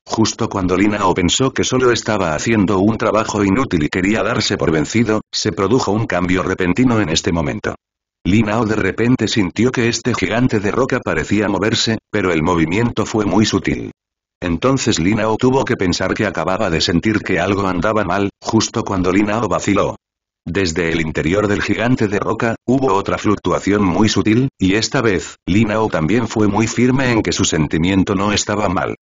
Justo cuando Linao pensó que solo estaba haciendo un trabajo inútil y quería darse por vencido, se produjo un cambio repentino en este momento. Linao de repente sintió que este gigante de roca parecía moverse, pero el movimiento fue muy sutil. Entonces Linao tuvo que pensar que acababa de sentir que algo andaba mal, justo cuando Linao vaciló. Desde el interior del gigante de roca, hubo otra fluctuación muy sutil, y esta vez, Linao también fue muy firme en que su sentimiento no estaba mal.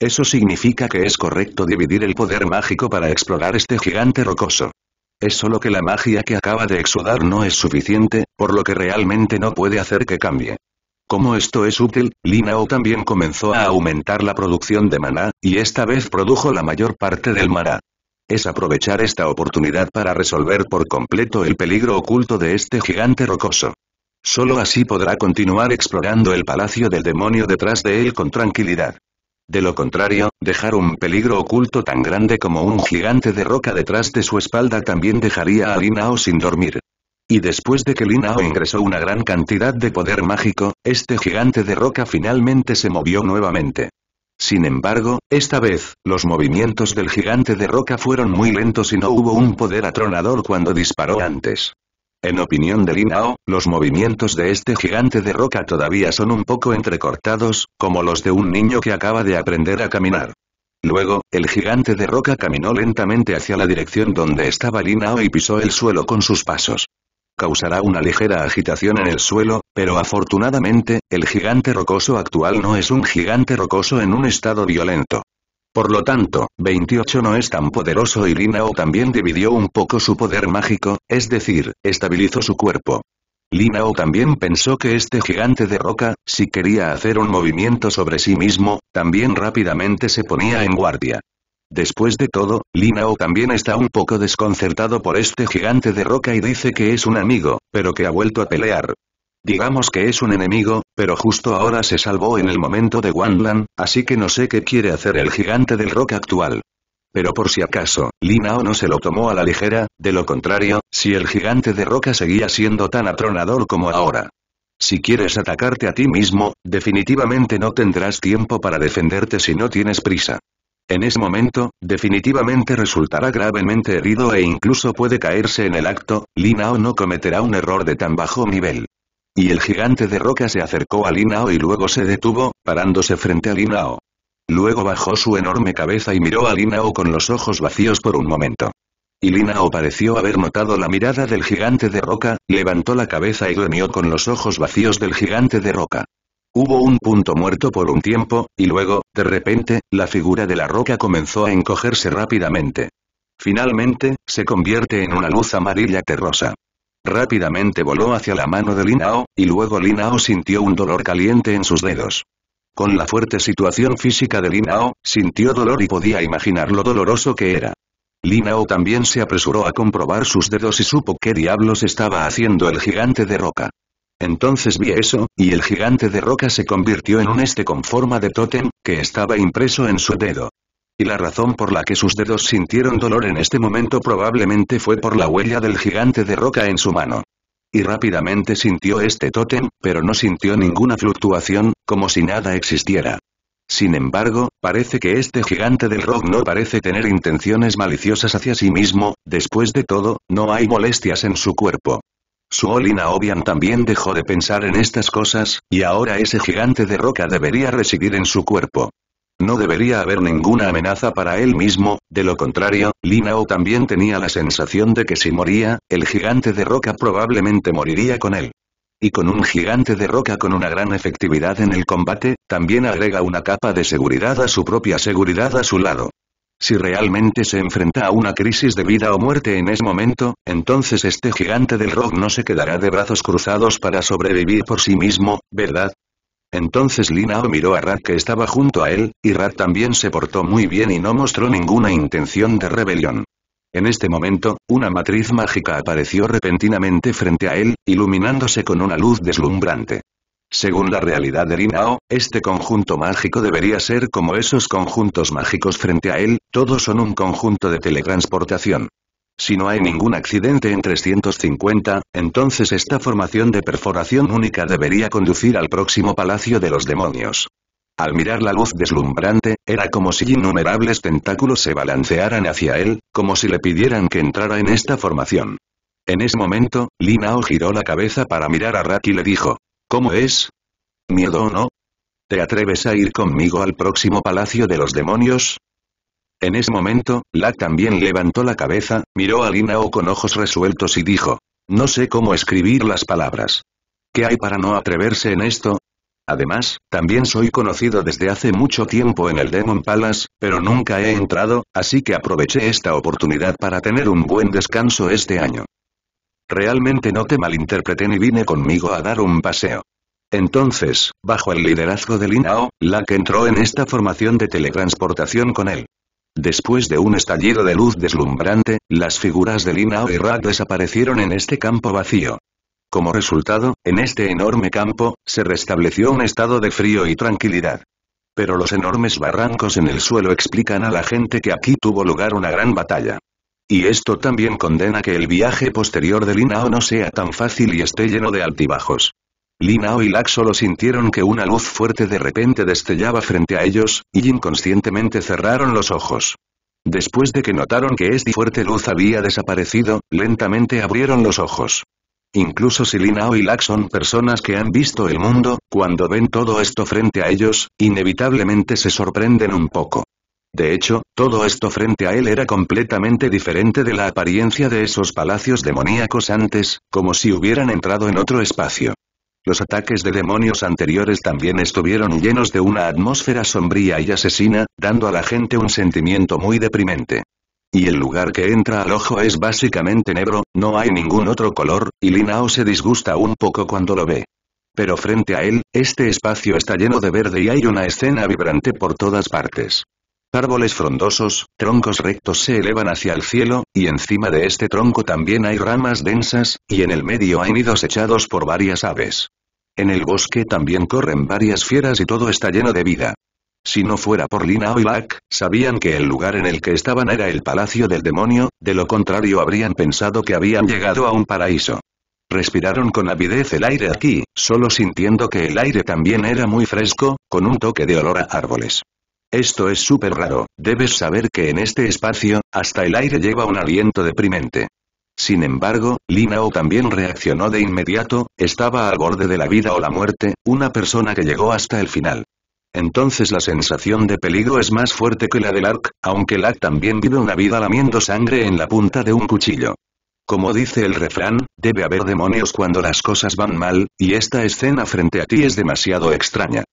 Eso significa que es correcto dividir el poder mágico para explorar este gigante rocoso. Es solo que la magia que acaba de exudar no es suficiente, por lo que realmente no puede hacer que cambie. Como esto es útil, Linao también comenzó a aumentar la producción de maná, y esta vez produjo la mayor parte del maná. Es aprovechar esta oportunidad para resolver por completo el peligro oculto de este gigante rocoso. Solo así podrá continuar explorando el palacio del demonio detrás de él con tranquilidad. De lo contrario, dejar un peligro oculto tan grande como un gigante de roca detrás de su espalda también dejaría a Linao sin dormir. Y después de que Lin Ao ingresó una gran cantidad de poder mágico, este gigante de roca finalmente se movió nuevamente. Sin embargo, esta vez, los movimientos del gigante de roca fueron muy lentos y no hubo un poder atronador cuando disparó antes. En opinión de Linao, los movimientos de este gigante de roca todavía son un poco entrecortados, como los de un niño que acaba de aprender a caminar. Luego, el gigante de roca caminó lentamente hacia la dirección donde estaba Linao y pisó el suelo con sus pasos causará una ligera agitación en el suelo, pero afortunadamente, el gigante rocoso actual no es un gigante rocoso en un estado violento. Por lo tanto, 28 no es tan poderoso y Linao también dividió un poco su poder mágico, es decir, estabilizó su cuerpo. Linao también pensó que este gigante de roca, si quería hacer un movimiento sobre sí mismo, también rápidamente se ponía en guardia. Después de todo, Linao también está un poco desconcertado por este gigante de roca y dice que es un amigo, pero que ha vuelto a pelear. Digamos que es un enemigo, pero justo ahora se salvó en el momento de Wanlan, así que no sé qué quiere hacer el gigante del roca actual. Pero por si acaso, Linao no se lo tomó a la ligera, de lo contrario, si el gigante de roca seguía siendo tan atronador como ahora. Si quieres atacarte a ti mismo, definitivamente no tendrás tiempo para defenderte si no tienes prisa. En ese momento, definitivamente resultará gravemente herido e incluso puede caerse en el acto, Linao no cometerá un error de tan bajo nivel. Y el gigante de roca se acercó a Linao y luego se detuvo, parándose frente a Linao. Luego bajó su enorme cabeza y miró a Linao con los ojos vacíos por un momento. Y Linao pareció haber notado la mirada del gigante de roca, levantó la cabeza y gruñó con los ojos vacíos del gigante de roca. Hubo un punto muerto por un tiempo, y luego, de repente, la figura de la roca comenzó a encogerse rápidamente. Finalmente, se convierte en una luz amarilla terrosa. Rápidamente voló hacia la mano de Linao, y luego Linao sintió un dolor caliente en sus dedos. Con la fuerte situación física de Linao, sintió dolor y podía imaginar lo doloroso que era. Linao también se apresuró a comprobar sus dedos y supo qué diablos estaba haciendo el gigante de roca. Entonces vi eso, y el gigante de roca se convirtió en un este con forma de tótem, que estaba impreso en su dedo. Y la razón por la que sus dedos sintieron dolor en este momento probablemente fue por la huella del gigante de roca en su mano. Y rápidamente sintió este tótem, pero no sintió ninguna fluctuación, como si nada existiera. Sin embargo, parece que este gigante del rock no parece tener intenciones maliciosas hacia sí mismo, después de todo, no hay molestias en su cuerpo. Suolina Obian también dejó de pensar en estas cosas, y ahora ese gigante de roca debería residir en su cuerpo. No debería haber ninguna amenaza para él mismo, de lo contrario, Linao también tenía la sensación de que si moría, el gigante de roca probablemente moriría con él. Y con un gigante de roca con una gran efectividad en el combate, también agrega una capa de seguridad a su propia seguridad a su lado. Si realmente se enfrenta a una crisis de vida o muerte en ese momento, entonces este gigante del rock no se quedará de brazos cruzados para sobrevivir por sí mismo, ¿verdad? Entonces Linao miró a Rat que estaba junto a él, y Rat también se portó muy bien y no mostró ninguna intención de rebelión. En este momento, una matriz mágica apareció repentinamente frente a él, iluminándose con una luz deslumbrante. Según la realidad de Linao, este conjunto mágico debería ser como esos conjuntos mágicos frente a él, todos son un conjunto de teletransportación. Si no hay ningún accidente en 350, entonces esta formación de perforación única debería conducir al próximo palacio de los demonios. Al mirar la luz deslumbrante, era como si innumerables tentáculos se balancearan hacia él, como si le pidieran que entrara en esta formación. En ese momento, Linao giró la cabeza para mirar a Raki y le dijo, ¿Cómo es? ¿Miedo o no? ¿Te atreves a ir conmigo al próximo palacio de los demonios? En ese momento, La también levantó la cabeza, miró a Linao con ojos resueltos y dijo, no sé cómo escribir las palabras. ¿Qué hay para no atreverse en esto? Además, también soy conocido desde hace mucho tiempo en el Demon Palace, pero nunca he entrado, así que aproveché esta oportunidad para tener un buen descanso este año. Realmente no te malinterpreté ni vine conmigo a dar un paseo. Entonces, bajo el liderazgo de Linao, Lack entró en esta formación de teletransportación con él. Después de un estallido de luz deslumbrante, las figuras de Linao y Rack desaparecieron en este campo vacío. Como resultado, en este enorme campo, se restableció un estado de frío y tranquilidad. Pero los enormes barrancos en el suelo explican a la gente que aquí tuvo lugar una gran batalla. Y esto también condena que el viaje posterior de Linao no sea tan fácil y esté lleno de altibajos. Linao y Laxo solo sintieron que una luz fuerte de repente destellaba frente a ellos, y inconscientemente cerraron los ojos. Después de que notaron que esta fuerte luz había desaparecido, lentamente abrieron los ojos. Incluso si Linao y Lack son personas que han visto el mundo, cuando ven todo esto frente a ellos, inevitablemente se sorprenden un poco. De hecho, todo esto frente a él era completamente diferente de la apariencia de esos palacios demoníacos antes, como si hubieran entrado en otro espacio. Los ataques de demonios anteriores también estuvieron llenos de una atmósfera sombría y asesina, dando a la gente un sentimiento muy deprimente. Y el lugar que entra al ojo es básicamente negro, no hay ningún otro color, y Linao se disgusta un poco cuando lo ve. Pero frente a él, este espacio está lleno de verde y hay una escena vibrante por todas partes. Árboles frondosos, troncos rectos se elevan hacia el cielo, y encima de este tronco también hay ramas densas, y en el medio hay nidos echados por varias aves. En el bosque también corren varias fieras y todo está lleno de vida. Si no fuera por Lina y Ilac, sabían que el lugar en el que estaban era el palacio del demonio, de lo contrario habrían pensado que habían llegado a un paraíso. Respiraron con avidez el aire aquí, solo sintiendo que el aire también era muy fresco, con un toque de olor a árboles. Esto es súper raro, debes saber que en este espacio, hasta el aire lleva un aliento deprimente. Sin embargo, Linao también reaccionó de inmediato, estaba al borde de la vida o la muerte, una persona que llegó hasta el final. Entonces la sensación de peligro es más fuerte que la del Ark, aunque Lark también vive una vida lamiendo sangre en la punta de un cuchillo. Como dice el refrán, debe haber demonios cuando las cosas van mal, y esta escena frente a ti es demasiado extraña.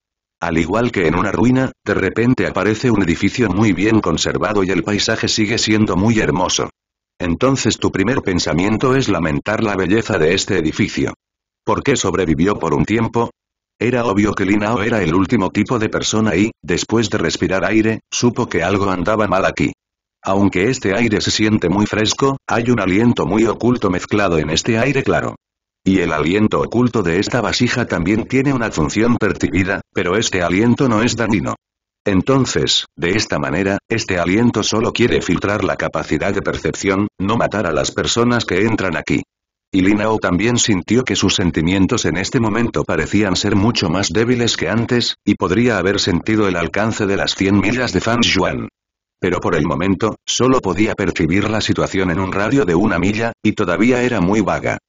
Al igual que en una ruina, de repente aparece un edificio muy bien conservado y el paisaje sigue siendo muy hermoso. Entonces tu primer pensamiento es lamentar la belleza de este edificio. ¿Por qué sobrevivió por un tiempo? Era obvio que Linao era el último tipo de persona y, después de respirar aire, supo que algo andaba mal aquí. Aunque este aire se siente muy fresco, hay un aliento muy oculto mezclado en este aire claro. Y el aliento oculto de esta vasija también tiene una función percibida, pero este aliento no es dañino. Entonces, de esta manera, este aliento solo quiere filtrar la capacidad de percepción, no matar a las personas que entran aquí. Y Linao también sintió que sus sentimientos en este momento parecían ser mucho más débiles que antes, y podría haber sentido el alcance de las 100 millas de Fan Yuan pero por el momento, solo podía percibir la situación en un radio de una milla, y todavía era muy vaga.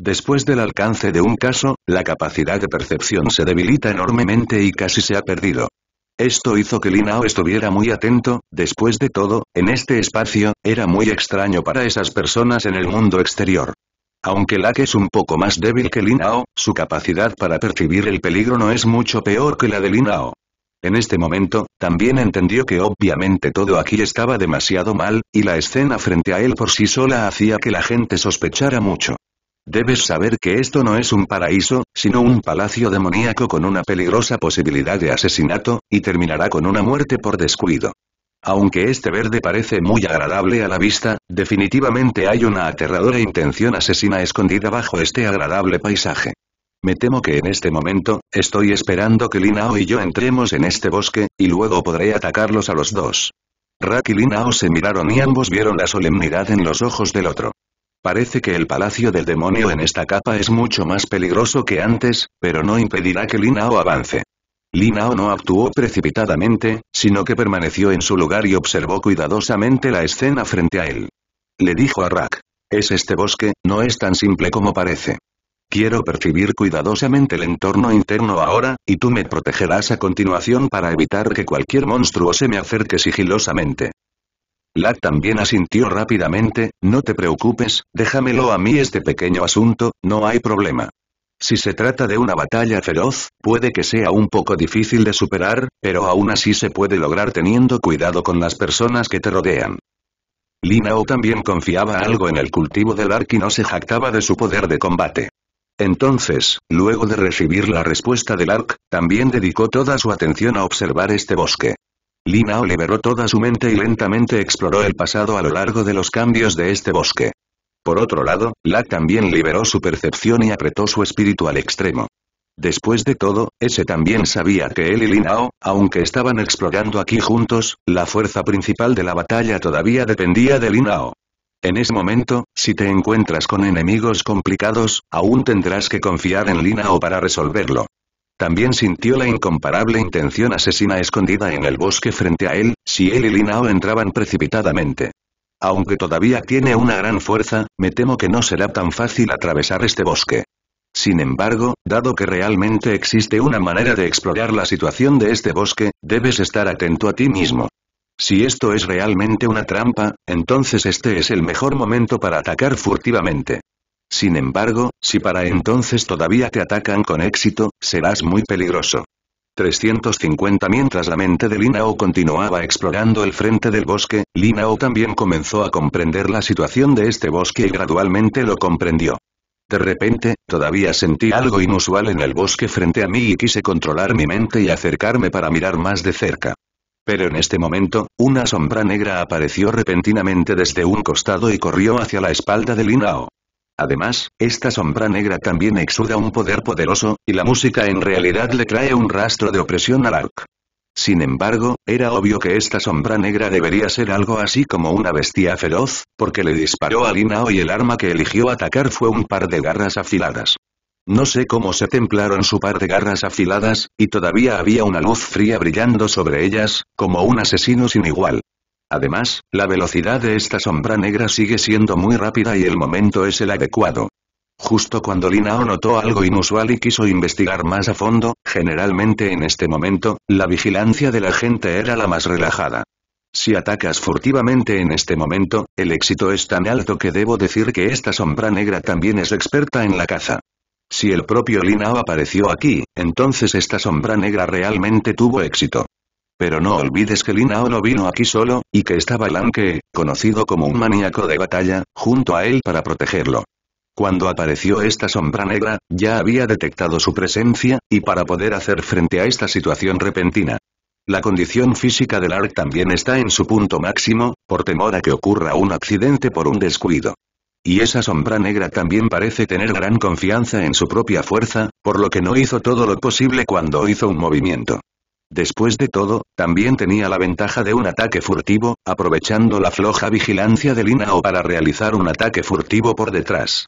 Después del alcance de un caso, la capacidad de percepción se debilita enormemente y casi se ha perdido. Esto hizo que Linao estuviera muy atento, después de todo, en este espacio, era muy extraño para esas personas en el mundo exterior. Aunque Lack es un poco más débil que Linao, su capacidad para percibir el peligro no es mucho peor que la de Linao. En este momento, también entendió que obviamente todo aquí estaba demasiado mal, y la escena frente a él por sí sola hacía que la gente sospechara mucho. Debes saber que esto no es un paraíso, sino un palacio demoníaco con una peligrosa posibilidad de asesinato, y terminará con una muerte por descuido. Aunque este verde parece muy agradable a la vista, definitivamente hay una aterradora intención asesina escondida bajo este agradable paisaje. Me temo que en este momento, estoy esperando que Linao y yo entremos en este bosque, y luego podré atacarlos a los dos. Rack y Linao se miraron y ambos vieron la solemnidad en los ojos del otro. Parece que el palacio del demonio en esta capa es mucho más peligroso que antes, pero no impedirá que Linao avance. Linao no actuó precipitadamente, sino que permaneció en su lugar y observó cuidadosamente la escena frente a él. Le dijo a Rak. Es este bosque, no es tan simple como parece. Quiero percibir cuidadosamente el entorno interno ahora, y tú me protegerás a continuación para evitar que cualquier monstruo se me acerque sigilosamente. Lark también asintió rápidamente, no te preocupes, déjamelo a mí este pequeño asunto, no hay problema. Si se trata de una batalla feroz, puede que sea un poco difícil de superar, pero aún así se puede lograr teniendo cuidado con las personas que te rodean. Linao también confiaba algo en el cultivo del arc y no se jactaba de su poder de combate. Entonces, luego de recibir la respuesta del Lark, también dedicó toda su atención a observar este bosque. Linao liberó toda su mente y lentamente exploró el pasado a lo largo de los cambios de este bosque. Por otro lado, La también liberó su percepción y apretó su espíritu al extremo. Después de todo, ese también sabía que él y Linao, aunque estaban explorando aquí juntos, la fuerza principal de la batalla todavía dependía de Linao. En ese momento, si te encuentras con enemigos complicados, aún tendrás que confiar en Linao para resolverlo. También sintió la incomparable intención asesina escondida en el bosque frente a él, si él y Linao entraban precipitadamente. Aunque todavía tiene una gran fuerza, me temo que no será tan fácil atravesar este bosque. Sin embargo, dado que realmente existe una manera de explorar la situación de este bosque, debes estar atento a ti mismo. Si esto es realmente una trampa, entonces este es el mejor momento para atacar furtivamente. Sin embargo, si para entonces todavía te atacan con éxito, serás muy peligroso. 350 Mientras la mente de Linao continuaba explorando el frente del bosque, Linao también comenzó a comprender la situación de este bosque y gradualmente lo comprendió. De repente, todavía sentí algo inusual en el bosque frente a mí y quise controlar mi mente y acercarme para mirar más de cerca. Pero en este momento, una sombra negra apareció repentinamente desde un costado y corrió hacia la espalda de Linao. Además, esta sombra negra también exuda un poder poderoso, y la música en realidad le trae un rastro de opresión al Ark. Sin embargo, era obvio que esta sombra negra debería ser algo así como una bestia feroz, porque le disparó a Linao y el arma que eligió atacar fue un par de garras afiladas. No sé cómo se templaron su par de garras afiladas, y todavía había una luz fría brillando sobre ellas, como un asesino sin igual. Además, la velocidad de esta sombra negra sigue siendo muy rápida y el momento es el adecuado. Justo cuando Linao notó algo inusual y quiso investigar más a fondo, generalmente en este momento, la vigilancia de la gente era la más relajada. Si atacas furtivamente en este momento, el éxito es tan alto que debo decir que esta sombra negra también es experta en la caza. Si el propio Linao apareció aquí, entonces esta sombra negra realmente tuvo éxito. Pero no olvides que Linao no vino aquí solo, y que estaba Lanke, conocido como un maníaco de batalla, junto a él para protegerlo. Cuando apareció esta sombra negra, ya había detectado su presencia, y para poder hacer frente a esta situación repentina. La condición física del Ark también está en su punto máximo, por temor a que ocurra un accidente por un descuido. Y esa sombra negra también parece tener gran confianza en su propia fuerza, por lo que no hizo todo lo posible cuando hizo un movimiento. Después de todo, también tenía la ventaja de un ataque furtivo, aprovechando la floja vigilancia de Linao para realizar un ataque furtivo por detrás.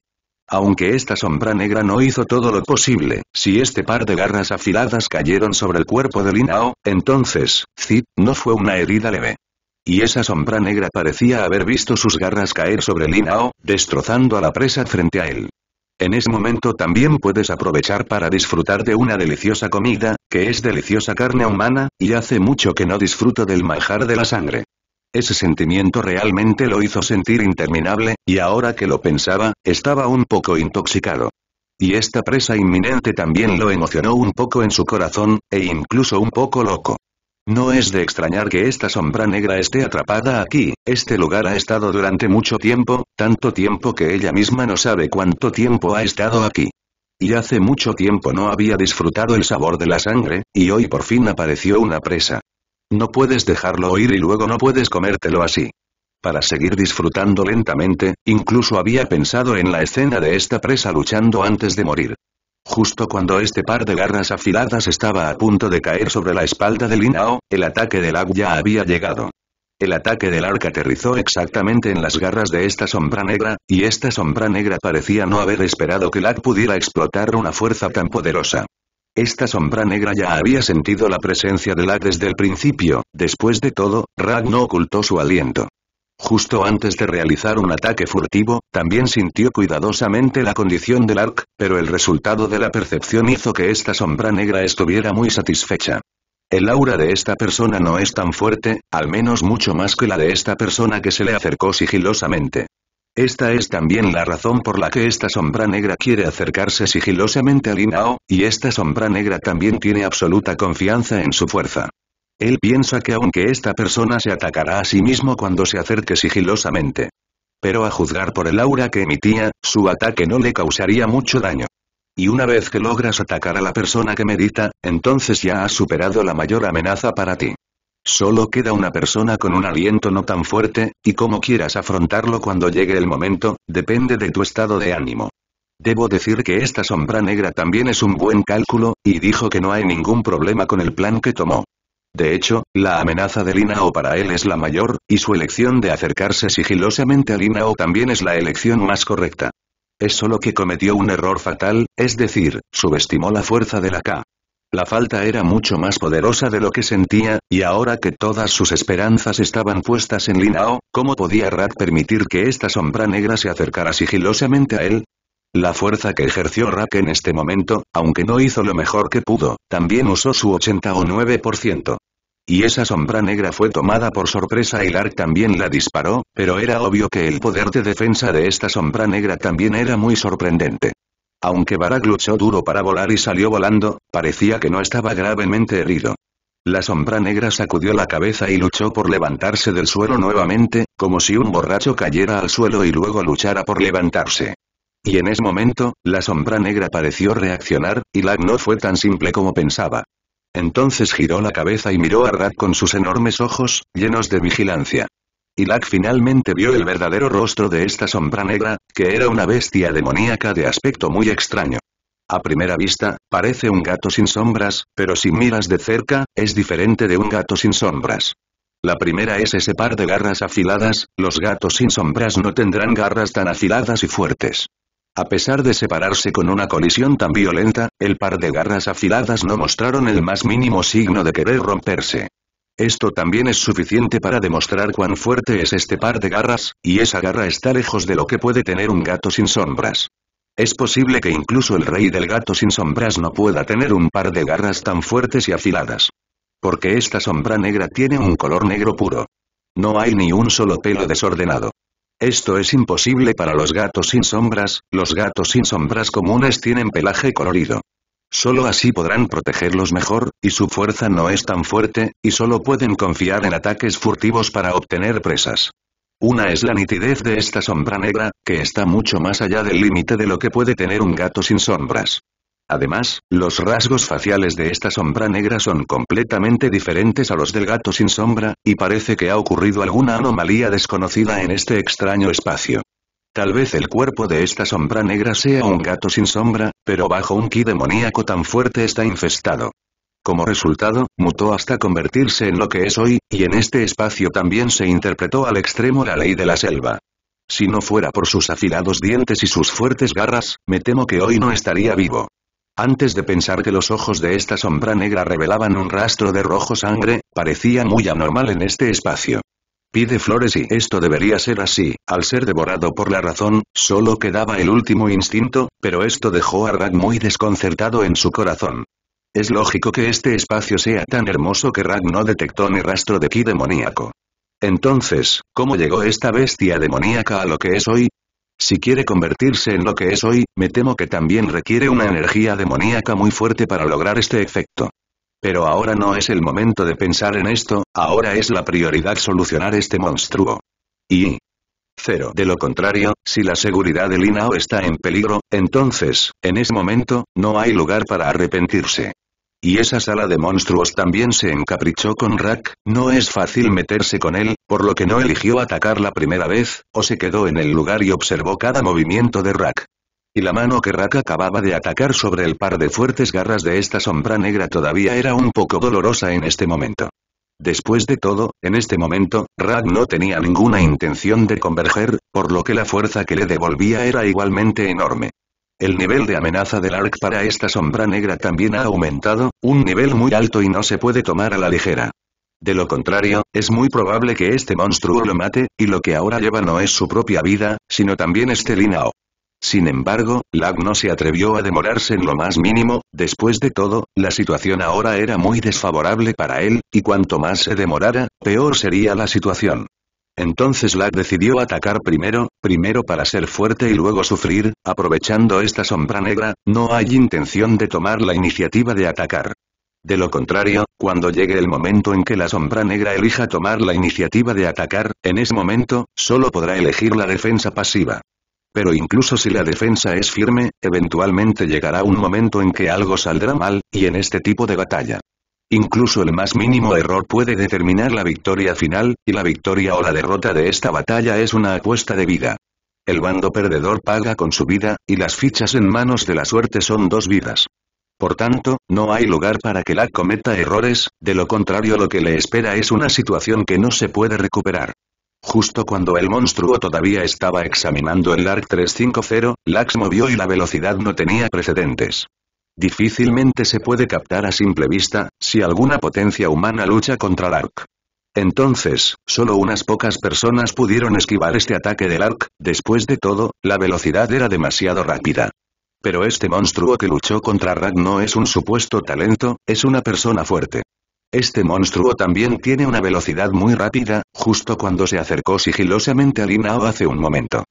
Aunque esta sombra negra no hizo todo lo posible, si este par de garras afiladas cayeron sobre el cuerpo de Linao, entonces, Zid, no fue una herida leve. Y esa sombra negra parecía haber visto sus garras caer sobre Linao, destrozando a la presa frente a él. En ese momento también puedes aprovechar para disfrutar de una deliciosa comida, que es deliciosa carne humana, y hace mucho que no disfruto del manjar de la sangre. Ese sentimiento realmente lo hizo sentir interminable, y ahora que lo pensaba, estaba un poco intoxicado. Y esta presa inminente también lo emocionó un poco en su corazón, e incluso un poco loco. No es de extrañar que esta sombra negra esté atrapada aquí, este lugar ha estado durante mucho tiempo, tanto tiempo que ella misma no sabe cuánto tiempo ha estado aquí. Y hace mucho tiempo no había disfrutado el sabor de la sangre, y hoy por fin apareció una presa. No puedes dejarlo oír y luego no puedes comértelo así. Para seguir disfrutando lentamente, incluso había pensado en la escena de esta presa luchando antes de morir. Justo cuando este par de garras afiladas estaba a punto de caer sobre la espalda de Linao, el ataque del ya había llegado. El ataque del arca aterrizó exactamente en las garras de esta sombra negra, y esta sombra negra parecía no haber esperado que Lag pudiera explotar una fuerza tan poderosa. Esta sombra negra ya había sentido la presencia de Lag desde el principio, después de todo, Rag no ocultó su aliento. Justo antes de realizar un ataque furtivo, también sintió cuidadosamente la condición del arc, pero el resultado de la percepción hizo que esta sombra negra estuviera muy satisfecha. El aura de esta persona no es tan fuerte, al menos mucho más que la de esta persona que se le acercó sigilosamente. Esta es también la razón por la que esta sombra negra quiere acercarse sigilosamente a Linao, y esta sombra negra también tiene absoluta confianza en su fuerza. Él piensa que aunque esta persona se atacará a sí mismo cuando se acerque sigilosamente. Pero a juzgar por el aura que emitía, su ataque no le causaría mucho daño. Y una vez que logras atacar a la persona que medita, entonces ya has superado la mayor amenaza para ti. Solo queda una persona con un aliento no tan fuerte, y como quieras afrontarlo cuando llegue el momento, depende de tu estado de ánimo. Debo decir que esta sombra negra también es un buen cálculo, y dijo que no hay ningún problema con el plan que tomó. De hecho, la amenaza de Linao para él es la mayor, y su elección de acercarse sigilosamente a Linao también es la elección más correcta. Es solo que cometió un error fatal, es decir, subestimó la fuerza de la K. La falta era mucho más poderosa de lo que sentía, y ahora que todas sus esperanzas estaban puestas en Linao, ¿cómo podía Rak permitir que esta sombra negra se acercara sigilosamente a él? La fuerza que ejerció Rak en este momento, aunque no hizo lo mejor que pudo, también usó su 80 o 9% y esa sombra negra fue tomada por sorpresa y Lark también la disparó, pero era obvio que el poder de defensa de esta sombra negra también era muy sorprendente. Aunque Barak luchó duro para volar y salió volando, parecía que no estaba gravemente herido. La sombra negra sacudió la cabeza y luchó por levantarse del suelo nuevamente, como si un borracho cayera al suelo y luego luchara por levantarse. Y en ese momento, la sombra negra pareció reaccionar, y Lark no fue tan simple como pensaba. Entonces giró la cabeza y miró a Rat con sus enormes ojos, llenos de vigilancia. Y Ilak finalmente vio el verdadero rostro de esta sombra negra, que era una bestia demoníaca de aspecto muy extraño. A primera vista, parece un gato sin sombras, pero si miras de cerca, es diferente de un gato sin sombras. La primera es ese par de garras afiladas, los gatos sin sombras no tendrán garras tan afiladas y fuertes. A pesar de separarse con una colisión tan violenta, el par de garras afiladas no mostraron el más mínimo signo de querer romperse. Esto también es suficiente para demostrar cuán fuerte es este par de garras, y esa garra está lejos de lo que puede tener un gato sin sombras. Es posible que incluso el rey del gato sin sombras no pueda tener un par de garras tan fuertes y afiladas. Porque esta sombra negra tiene un color negro puro. No hay ni un solo pelo desordenado. Esto es imposible para los gatos sin sombras, los gatos sin sombras comunes tienen pelaje colorido. Solo así podrán protegerlos mejor, y su fuerza no es tan fuerte, y solo pueden confiar en ataques furtivos para obtener presas. Una es la nitidez de esta sombra negra, que está mucho más allá del límite de lo que puede tener un gato sin sombras. Además, los rasgos faciales de esta sombra negra son completamente diferentes a los del gato sin sombra, y parece que ha ocurrido alguna anomalía desconocida en este extraño espacio. Tal vez el cuerpo de esta sombra negra sea un gato sin sombra, pero bajo un ki demoníaco tan fuerte está infestado. Como resultado, mutó hasta convertirse en lo que es hoy, y en este espacio también se interpretó al extremo la ley de la selva. Si no fuera por sus afilados dientes y sus fuertes garras, me temo que hoy no estaría vivo. Antes de pensar que los ojos de esta sombra negra revelaban un rastro de rojo sangre, parecía muy anormal en este espacio. Pide flores y esto debería ser así, al ser devorado por la razón, solo quedaba el último instinto, pero esto dejó a Rag muy desconcertado en su corazón. Es lógico que este espacio sea tan hermoso que Rag no detectó ni rastro de ki demoníaco. Entonces, ¿cómo llegó esta bestia demoníaca a lo que es hoy? Si quiere convertirse en lo que es hoy, me temo que también requiere una energía demoníaca muy fuerte para lograr este efecto. Pero ahora no es el momento de pensar en esto, ahora es la prioridad solucionar este monstruo. Y... Cero. De lo contrario, si la seguridad del Linao está en peligro, entonces, en ese momento, no hay lugar para arrepentirse. Y esa sala de monstruos también se encaprichó con Rack, no es fácil meterse con él, por lo que no eligió atacar la primera vez, o se quedó en el lugar y observó cada movimiento de Rack. Y la mano que Rack acababa de atacar sobre el par de fuertes garras de esta sombra negra todavía era un poco dolorosa en este momento. Después de todo, en este momento, Rack no tenía ninguna intención de converger, por lo que la fuerza que le devolvía era igualmente enorme. El nivel de amenaza del ARC para esta sombra negra también ha aumentado, un nivel muy alto y no se puede tomar a la ligera. De lo contrario, es muy probable que este monstruo lo mate, y lo que ahora lleva no es su propia vida, sino también Estelinao. Sin embargo, Lag no se atrevió a demorarse en lo más mínimo, después de todo, la situación ahora era muy desfavorable para él, y cuanto más se demorara, peor sería la situación. Entonces Lack decidió atacar primero, primero para ser fuerte y luego sufrir, aprovechando esta sombra negra, no hay intención de tomar la iniciativa de atacar. De lo contrario, cuando llegue el momento en que la sombra negra elija tomar la iniciativa de atacar, en ese momento, solo podrá elegir la defensa pasiva. Pero incluso si la defensa es firme, eventualmente llegará un momento en que algo saldrá mal, y en este tipo de batalla, Incluso el más mínimo error puede determinar la victoria final, y la victoria o la derrota de esta batalla es una apuesta de vida. El bando perdedor paga con su vida, y las fichas en manos de la suerte son dos vidas. Por tanto, no hay lugar para que la cometa errores, de lo contrario lo que le espera es una situación que no se puede recuperar. Justo cuando el monstruo todavía estaba examinando el ARC 350, Lax movió y la velocidad no tenía precedentes. Difícilmente se puede captar a simple vista, si alguna potencia humana lucha contra el Ark. Entonces, solo unas pocas personas pudieron esquivar este ataque del Ark, después de todo, la velocidad era demasiado rápida. Pero este monstruo que luchó contra Rag no es un supuesto talento, es una persona fuerte. Este monstruo también tiene una velocidad muy rápida, justo cuando se acercó sigilosamente a Linao hace un momento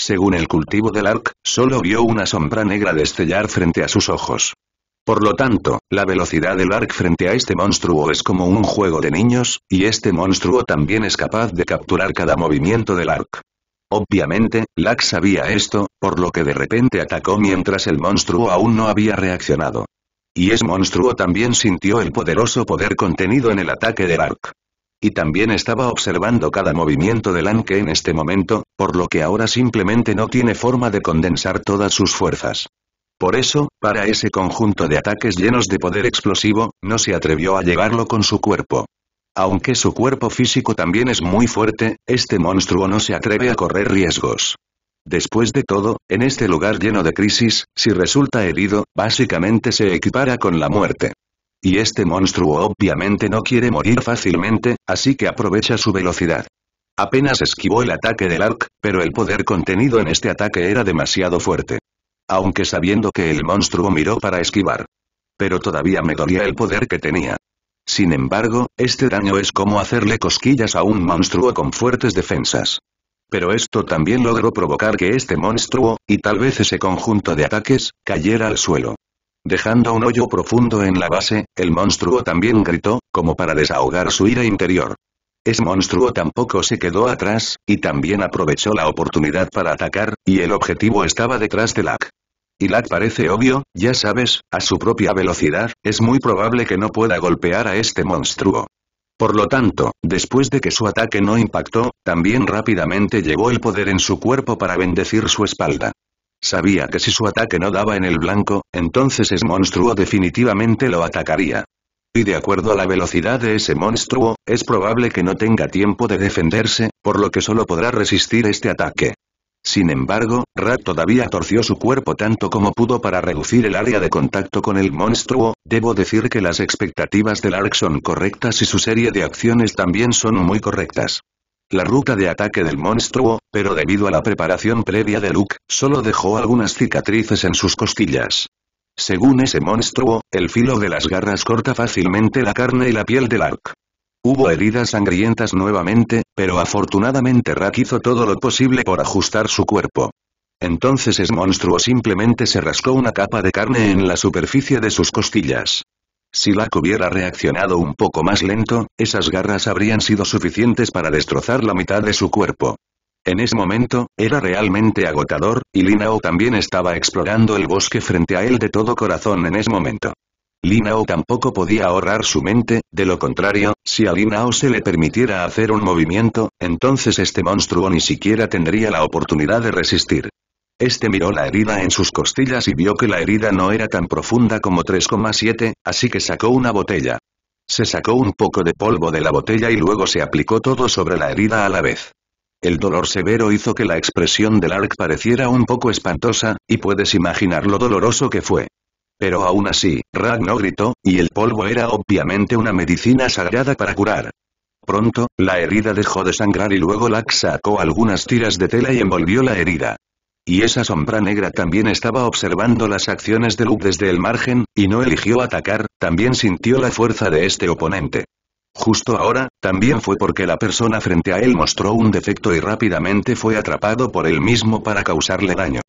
según el cultivo del arc, solo vio una sombra negra destellar frente a sus ojos. Por lo tanto, la velocidad del arc frente a este monstruo es como un juego de niños, y este monstruo también es capaz de capturar cada movimiento del arc. Obviamente, Lack sabía esto, por lo que de repente atacó mientras el monstruo aún no había reaccionado. Y ese monstruo también sintió el poderoso poder contenido en el ataque del arc y también estaba observando cada movimiento del Anke en este momento, por lo que ahora simplemente no tiene forma de condensar todas sus fuerzas. Por eso, para ese conjunto de ataques llenos de poder explosivo, no se atrevió a llevarlo con su cuerpo. Aunque su cuerpo físico también es muy fuerte, este monstruo no se atreve a correr riesgos. Después de todo, en este lugar lleno de crisis, si resulta herido, básicamente se equipara con la muerte. Y este monstruo obviamente no quiere morir fácilmente, así que aprovecha su velocidad. Apenas esquivó el ataque del arc, pero el poder contenido en este ataque era demasiado fuerte. Aunque sabiendo que el monstruo miró para esquivar. Pero todavía me dolía el poder que tenía. Sin embargo, este daño es como hacerle cosquillas a un monstruo con fuertes defensas. Pero esto también logró provocar que este monstruo, y tal vez ese conjunto de ataques, cayera al suelo. Dejando un hoyo profundo en la base, el monstruo también gritó, como para desahogar su ira interior. Ese monstruo tampoco se quedó atrás, y también aprovechó la oportunidad para atacar, y el objetivo estaba detrás de Lack. Y Lack parece obvio, ya sabes, a su propia velocidad, es muy probable que no pueda golpear a este monstruo. Por lo tanto, después de que su ataque no impactó, también rápidamente llevó el poder en su cuerpo para bendecir su espalda. Sabía que si su ataque no daba en el blanco, entonces ese monstruo definitivamente lo atacaría. Y de acuerdo a la velocidad de ese monstruo, es probable que no tenga tiempo de defenderse, por lo que solo podrá resistir este ataque. Sin embargo, Rat todavía torció su cuerpo tanto como pudo para reducir el área de contacto con el monstruo, debo decir que las expectativas del Lark son correctas y su serie de acciones también son muy correctas la ruta de ataque del monstruo, pero debido a la preparación previa de Luke, solo dejó algunas cicatrices en sus costillas. Según ese monstruo, el filo de las garras corta fácilmente la carne y la piel del Lark. Hubo heridas sangrientas nuevamente, pero afortunadamente Rack hizo todo lo posible por ajustar su cuerpo. Entonces ese monstruo simplemente se rascó una capa de carne en la superficie de sus costillas. Si Lack hubiera reaccionado un poco más lento, esas garras habrían sido suficientes para destrozar la mitad de su cuerpo. En ese momento, era realmente agotador, y Linao también estaba explorando el bosque frente a él de todo corazón en ese momento. Linao tampoco podía ahorrar su mente, de lo contrario, si a Linao se le permitiera hacer un movimiento, entonces este monstruo ni siquiera tendría la oportunidad de resistir. Este miró la herida en sus costillas y vio que la herida no era tan profunda como 3,7, así que sacó una botella. Se sacó un poco de polvo de la botella y luego se aplicó todo sobre la herida a la vez. El dolor severo hizo que la expresión del Lark pareciera un poco espantosa, y puedes imaginar lo doloroso que fue. Pero aún así, Rag no gritó, y el polvo era obviamente una medicina sagrada para curar. Pronto, la herida dejó de sangrar y luego Lark sacó algunas tiras de tela y envolvió la herida y esa sombra negra también estaba observando las acciones de Luke desde el margen, y no eligió atacar, también sintió la fuerza de este oponente. Justo ahora, también fue porque la persona frente a él mostró un defecto y rápidamente fue atrapado por él mismo para causarle daño.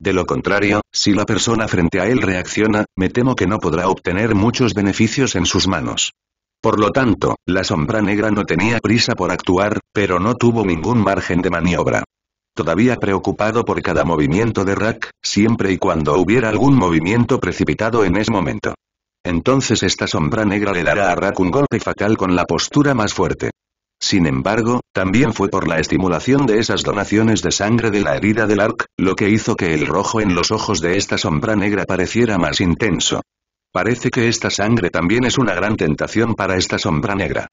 De lo contrario, si la persona frente a él reacciona, me temo que no podrá obtener muchos beneficios en sus manos. Por lo tanto, la sombra negra no tenía prisa por actuar, pero no tuvo ningún margen de maniobra todavía preocupado por cada movimiento de Rack, siempre y cuando hubiera algún movimiento precipitado en ese momento. Entonces esta sombra negra le dará a Rack un golpe fatal con la postura más fuerte. Sin embargo, también fue por la estimulación de esas donaciones de sangre de la herida del Lark, lo que hizo que el rojo en los ojos de esta sombra negra pareciera más intenso. Parece que esta sangre también es una gran tentación para esta sombra negra.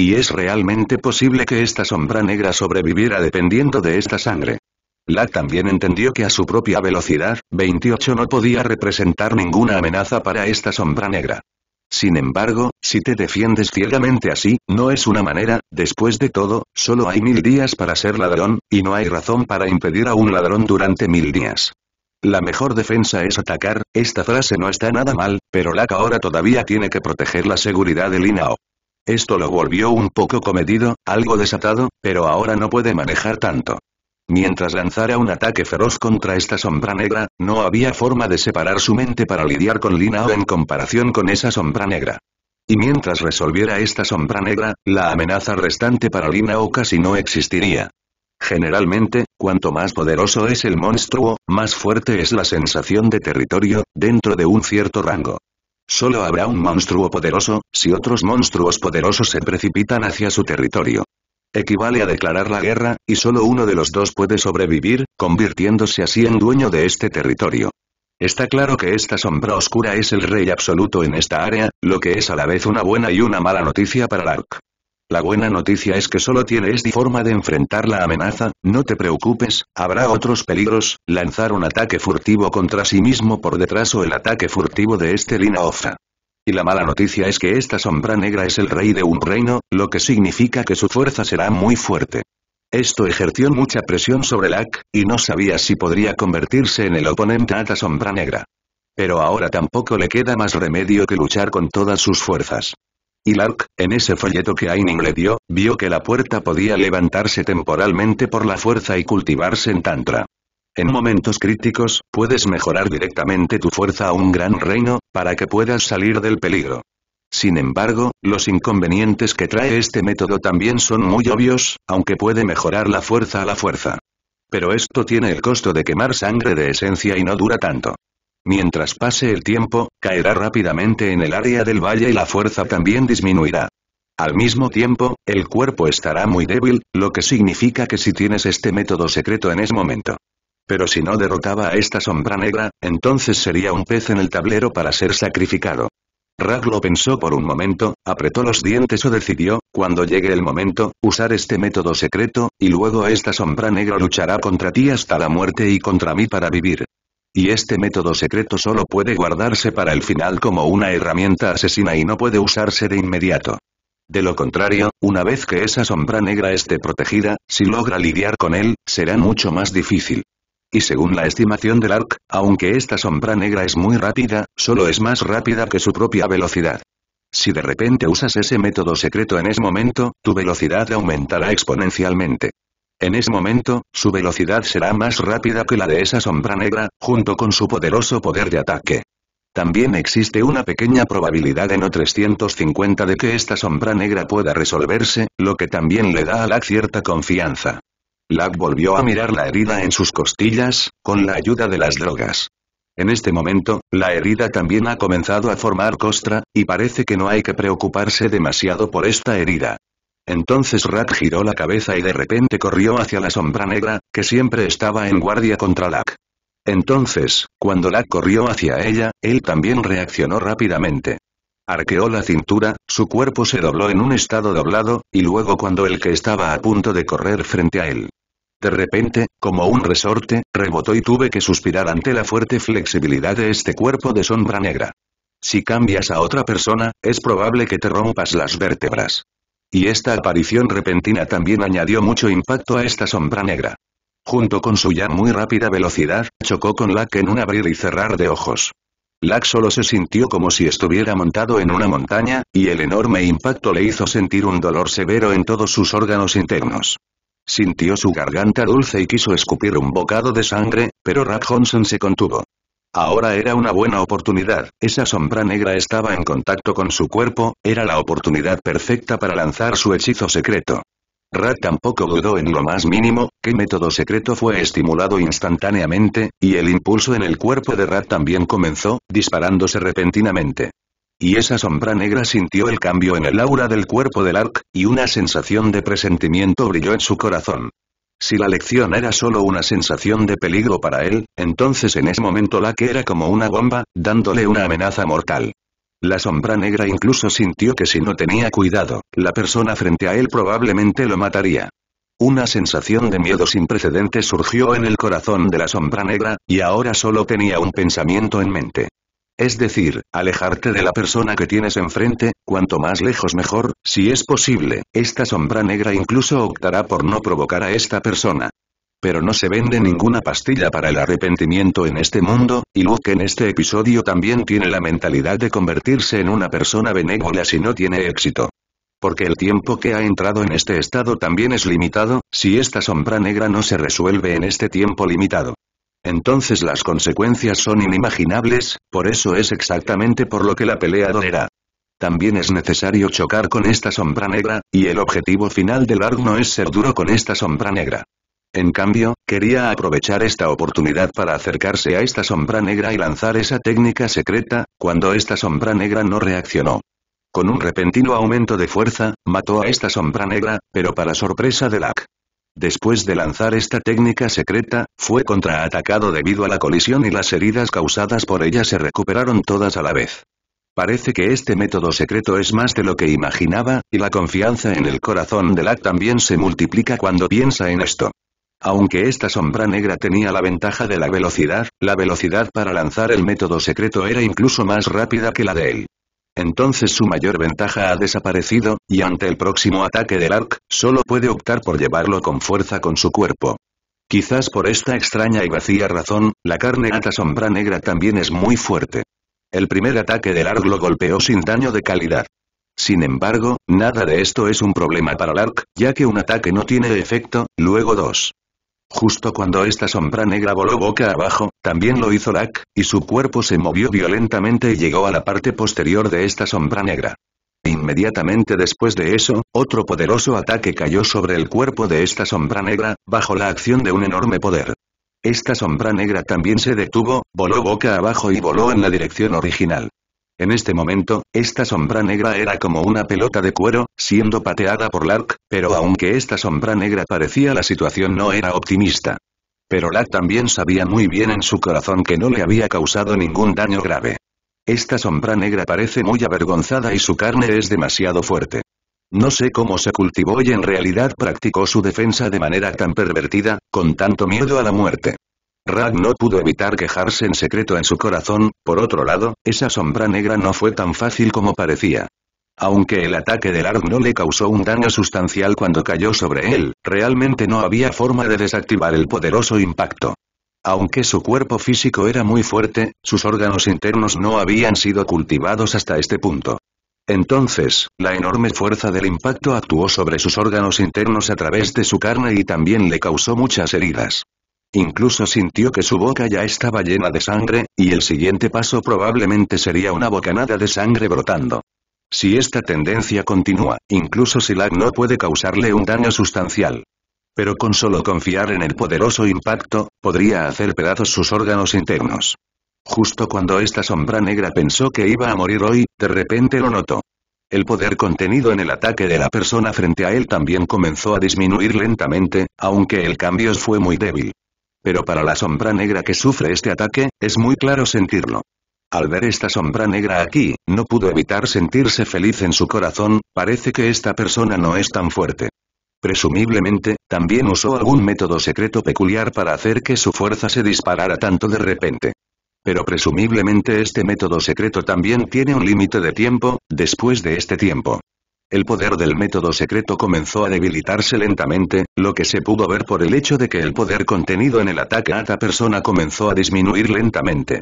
Y es realmente posible que esta sombra negra sobreviviera dependiendo de esta sangre. Lack también entendió que a su propia velocidad, 28 no podía representar ninguna amenaza para esta sombra negra. Sin embargo, si te defiendes ciegamente así, no es una manera, después de todo, solo hay mil días para ser ladrón, y no hay razón para impedir a un ladrón durante mil días. La mejor defensa es atacar, esta frase no está nada mal, pero Lack ahora todavía tiene que proteger la seguridad de Linao. Esto lo volvió un poco comedido, algo desatado, pero ahora no puede manejar tanto. Mientras lanzara un ataque feroz contra esta sombra negra, no había forma de separar su mente para lidiar con Linao en comparación con esa sombra negra. Y mientras resolviera esta sombra negra, la amenaza restante para Linao casi no existiría. Generalmente, cuanto más poderoso es el monstruo, más fuerte es la sensación de territorio, dentro de un cierto rango. Solo habrá un monstruo poderoso, si otros monstruos poderosos se precipitan hacia su territorio. Equivale a declarar la guerra, y solo uno de los dos puede sobrevivir, convirtiéndose así en dueño de este territorio. Está claro que esta sombra oscura es el rey absoluto en esta área, lo que es a la vez una buena y una mala noticia para Lark. La buena noticia es que solo tiene esta forma de enfrentar la amenaza, no te preocupes, habrá otros peligros, lanzar un ataque furtivo contra sí mismo por detrás o el ataque furtivo de este Lina Y la mala noticia es que esta sombra negra es el rey de un reino, lo que significa que su fuerza será muy fuerte. Esto ejerció mucha presión sobre Lak y no sabía si podría convertirse en el oponente a la sombra negra. Pero ahora tampoco le queda más remedio que luchar con todas sus fuerzas. Y Lark, en ese folleto que Aining le dio, vio que la puerta podía levantarse temporalmente por la fuerza y cultivarse en Tantra. En momentos críticos, puedes mejorar directamente tu fuerza a un gran reino, para que puedas salir del peligro. Sin embargo, los inconvenientes que trae este método también son muy obvios, aunque puede mejorar la fuerza a la fuerza. Pero esto tiene el costo de quemar sangre de esencia y no dura tanto. Mientras pase el tiempo, caerá rápidamente en el área del valle y la fuerza también disminuirá. Al mismo tiempo, el cuerpo estará muy débil, lo que significa que si tienes este método secreto en ese momento. Pero si no derrotaba a esta sombra negra, entonces sería un pez en el tablero para ser sacrificado. Rag lo pensó por un momento, apretó los dientes o decidió, cuando llegue el momento, usar este método secreto, y luego esta sombra negra luchará contra ti hasta la muerte y contra mí para vivir y este método secreto solo puede guardarse para el final como una herramienta asesina y no puede usarse de inmediato. De lo contrario, una vez que esa sombra negra esté protegida, si logra lidiar con él, será mucho más difícil. Y según la estimación del ARC, aunque esta sombra negra es muy rápida, solo es más rápida que su propia velocidad. Si de repente usas ese método secreto en ese momento, tu velocidad aumentará exponencialmente. En ese momento, su velocidad será más rápida que la de esa sombra negra, junto con su poderoso poder de ataque. También existe una pequeña probabilidad en O350 de que esta sombra negra pueda resolverse, lo que también le da a Lack cierta confianza. Lack volvió a mirar la herida en sus costillas, con la ayuda de las drogas. En este momento, la herida también ha comenzado a formar costra, y parece que no hay que preocuparse demasiado por esta herida. Entonces Rak giró la cabeza y de repente corrió hacia la sombra negra, que siempre estaba en guardia contra Lak. Entonces, cuando Lak corrió hacia ella, él también reaccionó rápidamente. Arqueó la cintura, su cuerpo se dobló en un estado doblado, y luego cuando el que estaba a punto de correr frente a él. De repente, como un resorte, rebotó y tuve que suspirar ante la fuerte flexibilidad de este cuerpo de sombra negra. Si cambias a otra persona, es probable que te rompas las vértebras. Y esta aparición repentina también añadió mucho impacto a esta sombra negra. Junto con su ya muy rápida velocidad, chocó con Lack en un abrir y cerrar de ojos. Lack solo se sintió como si estuviera montado en una montaña, y el enorme impacto le hizo sentir un dolor severo en todos sus órganos internos. Sintió su garganta dulce y quiso escupir un bocado de sangre, pero Rack Johnson se contuvo. Ahora era una buena oportunidad, esa sombra negra estaba en contacto con su cuerpo, era la oportunidad perfecta para lanzar su hechizo secreto. Rat tampoco dudó en lo más mínimo, que método secreto fue estimulado instantáneamente, y el impulso en el cuerpo de Rat también comenzó, disparándose repentinamente. Y esa sombra negra sintió el cambio en el aura del cuerpo del Ark, y una sensación de presentimiento brilló en su corazón. Si la lección era solo una sensación de peligro para él, entonces en ese momento la que era como una bomba, dándole una amenaza mortal. La sombra negra incluso sintió que si no tenía cuidado, la persona frente a él probablemente lo mataría. Una sensación de miedo sin precedentes surgió en el corazón de la sombra negra, y ahora solo tenía un pensamiento en mente. Es decir, alejarte de la persona que tienes enfrente, cuanto más lejos mejor, si es posible, esta sombra negra incluso optará por no provocar a esta persona. Pero no se vende ninguna pastilla para el arrepentimiento en este mundo, y Luke en este episodio también tiene la mentalidad de convertirse en una persona benévola si no tiene éxito. Porque el tiempo que ha entrado en este estado también es limitado, si esta sombra negra no se resuelve en este tiempo limitado entonces las consecuencias son inimaginables, por eso es exactamente por lo que la pelea dolerá. También es necesario chocar con esta sombra negra, y el objetivo final del ARG no es ser duro con esta sombra negra. En cambio, quería aprovechar esta oportunidad para acercarse a esta sombra negra y lanzar esa técnica secreta, cuando esta sombra negra no reaccionó. Con un repentino aumento de fuerza, mató a esta sombra negra, pero para sorpresa de Lack, Después de lanzar esta técnica secreta, fue contraatacado debido a la colisión y las heridas causadas por ella se recuperaron todas a la vez. Parece que este método secreto es más de lo que imaginaba, y la confianza en el corazón de Lack también se multiplica cuando piensa en esto. Aunque esta sombra negra tenía la ventaja de la velocidad, la velocidad para lanzar el método secreto era incluso más rápida que la de él entonces su mayor ventaja ha desaparecido, y ante el próximo ataque del Arc solo puede optar por llevarlo con fuerza con su cuerpo. Quizás por esta extraña y vacía razón, la carne ata sombra negra también es muy fuerte. El primer ataque del Arc lo golpeó sin daño de calidad. Sin embargo, nada de esto es un problema para el Arc, ya que un ataque no tiene efecto, luego dos. Justo cuando esta sombra negra voló boca abajo, también lo hizo Lack, y su cuerpo se movió violentamente y llegó a la parte posterior de esta sombra negra. Inmediatamente después de eso, otro poderoso ataque cayó sobre el cuerpo de esta sombra negra, bajo la acción de un enorme poder. Esta sombra negra también se detuvo, voló boca abajo y voló en la dirección original. En este momento, esta sombra negra era como una pelota de cuero, siendo pateada por Lark, pero aunque esta sombra negra parecía la situación no era optimista. Pero Lark también sabía muy bien en su corazón que no le había causado ningún daño grave. Esta sombra negra parece muy avergonzada y su carne es demasiado fuerte. No sé cómo se cultivó y en realidad practicó su defensa de manera tan pervertida, con tanto miedo a la muerte. Rag no pudo evitar quejarse en secreto en su corazón, por otro lado, esa sombra negra no fue tan fácil como parecía. Aunque el ataque del Rag no le causó un daño sustancial cuando cayó sobre él, realmente no había forma de desactivar el poderoso impacto. Aunque su cuerpo físico era muy fuerte, sus órganos internos no habían sido cultivados hasta este punto. Entonces, la enorme fuerza del impacto actuó sobre sus órganos internos a través de su carne y también le causó muchas heridas. Incluso sintió que su boca ya estaba llena de sangre, y el siguiente paso probablemente sería una bocanada de sangre brotando. Si esta tendencia continúa, incluso si Lag no puede causarle un daño sustancial. Pero con solo confiar en el poderoso impacto, podría hacer pedazos sus órganos internos. Justo cuando esta sombra negra pensó que iba a morir hoy, de repente lo notó. El poder contenido en el ataque de la persona frente a él también comenzó a disminuir lentamente, aunque el cambio fue muy débil. Pero para la sombra negra que sufre este ataque, es muy claro sentirlo. Al ver esta sombra negra aquí, no pudo evitar sentirse feliz en su corazón, parece que esta persona no es tan fuerte. Presumiblemente, también usó algún método secreto peculiar para hacer que su fuerza se disparara tanto de repente. Pero presumiblemente este método secreto también tiene un límite de tiempo, después de este tiempo, el poder del método secreto comenzó a debilitarse lentamente, lo que se pudo ver por el hecho de que el poder contenido en el ataque a esta persona comenzó a disminuir lentamente.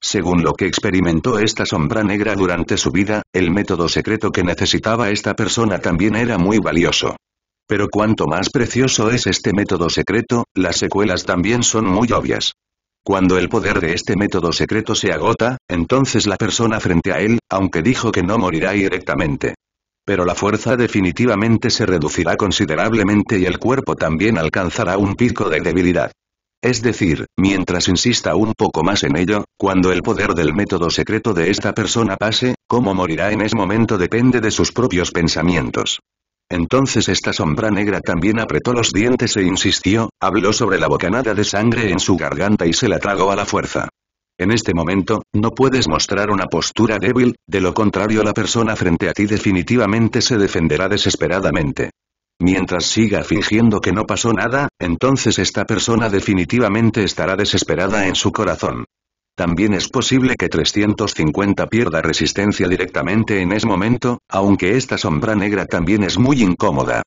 Según lo que experimentó esta sombra negra durante su vida, el método secreto que necesitaba esta persona también era muy valioso. Pero cuanto más precioso es este método secreto, las secuelas también son muy obvias. Cuando el poder de este método secreto se agota, entonces la persona frente a él, aunque dijo que no morirá directamente, pero la fuerza definitivamente se reducirá considerablemente y el cuerpo también alcanzará un pico de debilidad. Es decir, mientras insista un poco más en ello, cuando el poder del método secreto de esta persona pase, cómo morirá en ese momento depende de sus propios pensamientos. Entonces esta sombra negra también apretó los dientes e insistió, habló sobre la bocanada de sangre en su garganta y se la tragó a la fuerza. En este momento, no puedes mostrar una postura débil, de lo contrario la persona frente a ti definitivamente se defenderá desesperadamente. Mientras siga fingiendo que no pasó nada, entonces esta persona definitivamente estará desesperada en su corazón. También es posible que 350 pierda resistencia directamente en ese momento, aunque esta sombra negra también es muy incómoda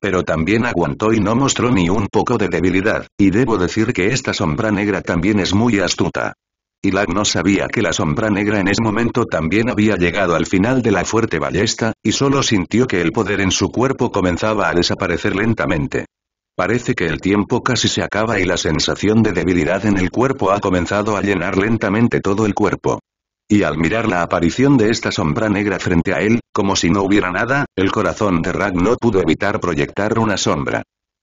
pero también aguantó y no mostró ni un poco de debilidad, y debo decir que esta sombra negra también es muy astuta. Lag no sabía que la sombra negra en ese momento también había llegado al final de la fuerte ballesta, y solo sintió que el poder en su cuerpo comenzaba a desaparecer lentamente. Parece que el tiempo casi se acaba y la sensación de debilidad en el cuerpo ha comenzado a llenar lentamente todo el cuerpo. Y al mirar la aparición de esta sombra negra frente a él, como si no hubiera nada, el corazón de Rag no pudo evitar proyectar una sombra.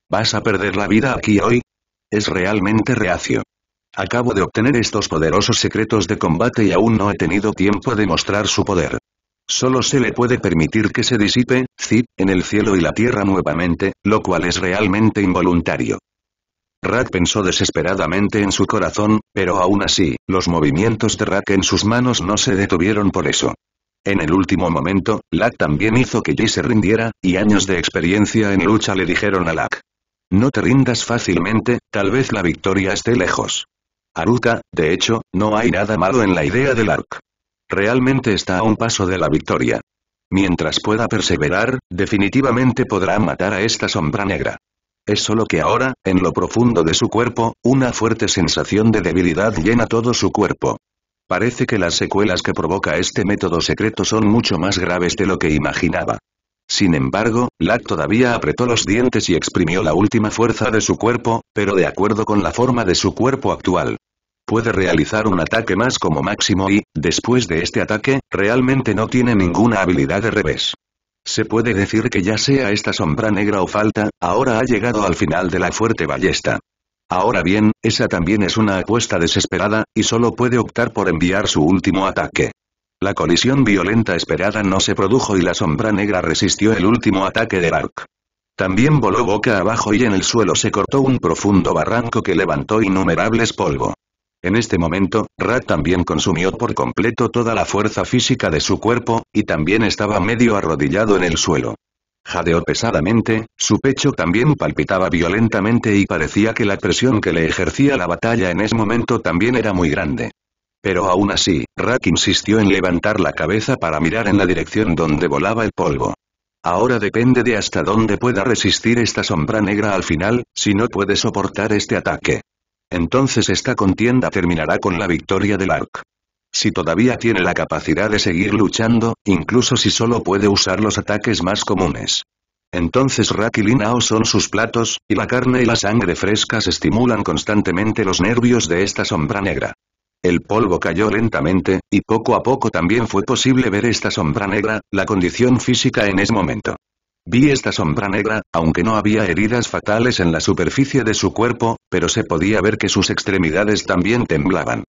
¿Vas a perder la vida aquí hoy? Es realmente reacio. Acabo de obtener estos poderosos secretos de combate y aún no he tenido tiempo de mostrar su poder. Solo se le puede permitir que se disipe, zip, en el cielo y la tierra nuevamente, lo cual es realmente involuntario. Rak pensó desesperadamente en su corazón, pero aún así, los movimientos de Rak en sus manos no se detuvieron por eso. En el último momento, Lak también hizo que Jay se rindiera, y años de experiencia en lucha le dijeron a Lak. No te rindas fácilmente, tal vez la victoria esté lejos. Haruka, de hecho, no hay nada malo en la idea del arc. Realmente está a un paso de la victoria. Mientras pueda perseverar, definitivamente podrá matar a esta sombra negra. Es solo que ahora, en lo profundo de su cuerpo, una fuerte sensación de debilidad llena todo su cuerpo. Parece que las secuelas que provoca este método secreto son mucho más graves de lo que imaginaba. Sin embargo, Lack todavía apretó los dientes y exprimió la última fuerza de su cuerpo, pero de acuerdo con la forma de su cuerpo actual. Puede realizar un ataque más como máximo y, después de este ataque, realmente no tiene ninguna habilidad de revés. Se puede decir que ya sea esta sombra negra o falta, ahora ha llegado al final de la fuerte ballesta. Ahora bien, esa también es una apuesta desesperada, y solo puede optar por enviar su último ataque. La colisión violenta esperada no se produjo y la sombra negra resistió el último ataque de Bark. También voló boca abajo y en el suelo se cortó un profundo barranco que levantó innumerables polvo. En este momento, Rat también consumió por completo toda la fuerza física de su cuerpo, y también estaba medio arrodillado en el suelo. Jadeó pesadamente, su pecho también palpitaba violentamente y parecía que la presión que le ejercía la batalla en ese momento también era muy grande. Pero aún así, Rack insistió en levantar la cabeza para mirar en la dirección donde volaba el polvo. Ahora depende de hasta dónde pueda resistir esta sombra negra al final, si no puede soportar este ataque. Entonces esta contienda terminará con la victoria del Ark. Si todavía tiene la capacidad de seguir luchando, incluso si solo puede usar los ataques más comunes. Entonces Rack y Linao son sus platos, y la carne y la sangre frescas estimulan constantemente los nervios de esta sombra negra. El polvo cayó lentamente, y poco a poco también fue posible ver esta sombra negra, la condición física en ese momento. Vi esta sombra negra, aunque no había heridas fatales en la superficie de su cuerpo, pero se podía ver que sus extremidades también temblaban.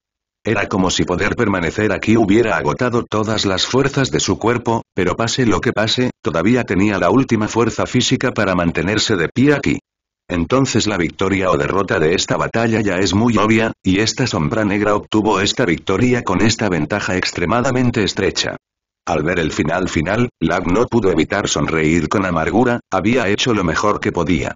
Era como si poder permanecer aquí hubiera agotado todas las fuerzas de su cuerpo, pero pase lo que pase, todavía tenía la última fuerza física para mantenerse de pie aquí. Entonces la victoria o derrota de esta batalla ya es muy obvia, y esta sombra negra obtuvo esta victoria con esta ventaja extremadamente estrecha. Al ver el final final, Lag no pudo evitar sonreír con amargura, había hecho lo mejor que podía.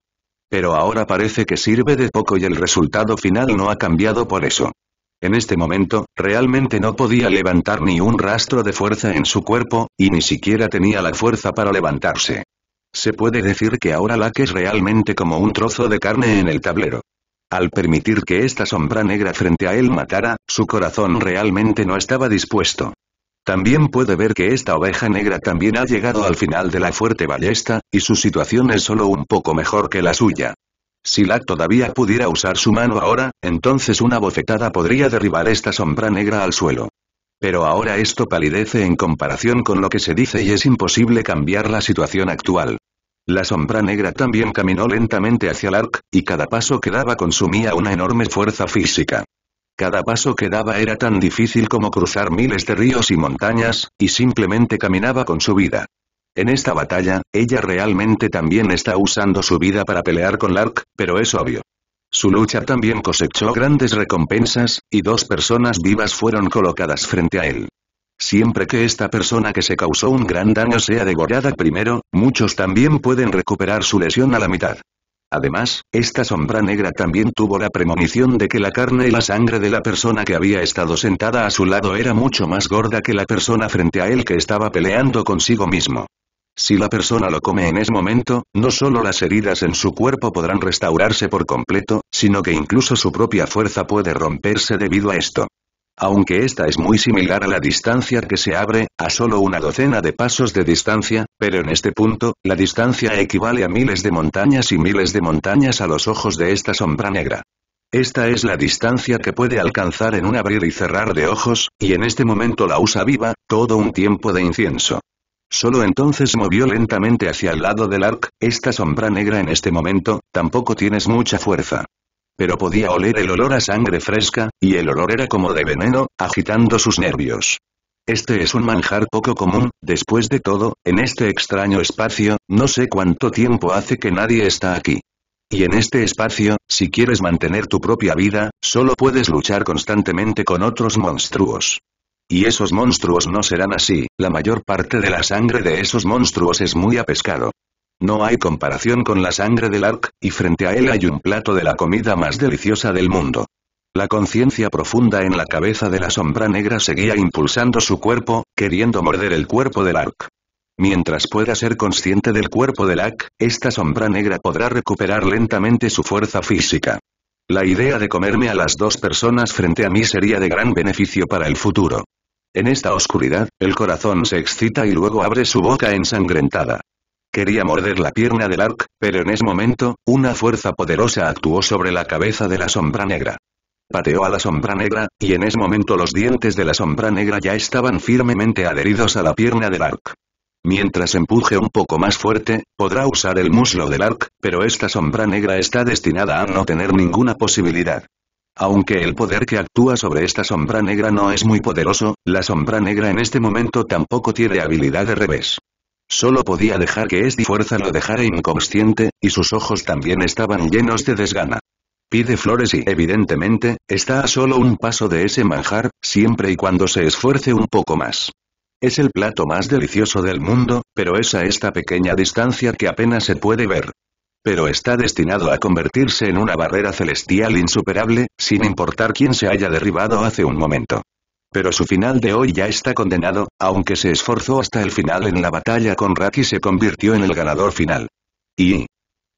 Pero ahora parece que sirve de poco y el resultado final no ha cambiado por eso. En este momento, realmente no podía levantar ni un rastro de fuerza en su cuerpo, y ni siquiera tenía la fuerza para levantarse. Se puede decir que ahora Lack es realmente como un trozo de carne en el tablero. Al permitir que esta sombra negra frente a él matara, su corazón realmente no estaba dispuesto. También puede ver que esta oveja negra también ha llegado al final de la fuerte ballesta, y su situación es solo un poco mejor que la suya. Si Lack todavía pudiera usar su mano ahora, entonces una bofetada podría derribar esta sombra negra al suelo. Pero ahora esto palidece en comparación con lo que se dice y es imposible cambiar la situación actual. La sombra negra también caminó lentamente hacia el y cada paso que daba consumía una enorme fuerza física. Cada paso que daba era tan difícil como cruzar miles de ríos y montañas, y simplemente caminaba con su vida. En esta batalla, ella realmente también está usando su vida para pelear con Lark, pero es obvio. Su lucha también cosechó grandes recompensas, y dos personas vivas fueron colocadas frente a él. Siempre que esta persona que se causó un gran daño sea degollada primero, muchos también pueden recuperar su lesión a la mitad. Además, esta sombra negra también tuvo la premonición de que la carne y la sangre de la persona que había estado sentada a su lado era mucho más gorda que la persona frente a él que estaba peleando consigo mismo. Si la persona lo come en ese momento, no solo las heridas en su cuerpo podrán restaurarse por completo, sino que incluso su propia fuerza puede romperse debido a esto. Aunque esta es muy similar a la distancia que se abre, a solo una docena de pasos de distancia, pero en este punto, la distancia equivale a miles de montañas y miles de montañas a los ojos de esta sombra negra. Esta es la distancia que puede alcanzar en un abrir y cerrar de ojos, y en este momento la usa viva, todo un tiempo de incienso. Solo entonces movió lentamente hacia el lado del ARC, esta sombra negra en este momento, tampoco tienes mucha fuerza. Pero podía oler el olor a sangre fresca, y el olor era como de veneno, agitando sus nervios. Este es un manjar poco común, después de todo, en este extraño espacio, no sé cuánto tiempo hace que nadie está aquí. Y en este espacio, si quieres mantener tu propia vida, solo puedes luchar constantemente con otros monstruos. Y esos monstruos no serán así, la mayor parte de la sangre de esos monstruos es muy a pescado. No hay comparación con la sangre del Ark, y frente a él hay un plato de la comida más deliciosa del mundo. La conciencia profunda en la cabeza de la sombra negra seguía impulsando su cuerpo, queriendo morder el cuerpo del Ark. Mientras pueda ser consciente del cuerpo del Ark, esta sombra negra podrá recuperar lentamente su fuerza física. La idea de comerme a las dos personas frente a mí sería de gran beneficio para el futuro. En esta oscuridad, el corazón se excita y luego abre su boca ensangrentada. Quería morder la pierna del Ark, pero en ese momento, una fuerza poderosa actuó sobre la cabeza de la sombra negra. Pateó a la sombra negra, y en ese momento los dientes de la sombra negra ya estaban firmemente adheridos a la pierna del Ark. Mientras empuje un poco más fuerte, podrá usar el muslo del Ark, pero esta sombra negra está destinada a no tener ninguna posibilidad. Aunque el poder que actúa sobre esta sombra negra no es muy poderoso, la sombra negra en este momento tampoco tiene habilidad de revés. Solo podía dejar que este fuerza lo dejara inconsciente, y sus ojos también estaban llenos de desgana. Pide flores y, evidentemente, está a solo un paso de ese manjar, siempre y cuando se esfuerce un poco más. Es el plato más delicioso del mundo, pero es a esta pequeña distancia que apenas se puede ver pero está destinado a convertirse en una barrera celestial insuperable, sin importar quién se haya derribado hace un momento. Pero su final de hoy ya está condenado, aunque se esforzó hasta el final en la batalla con Raki se convirtió en el ganador final. Y...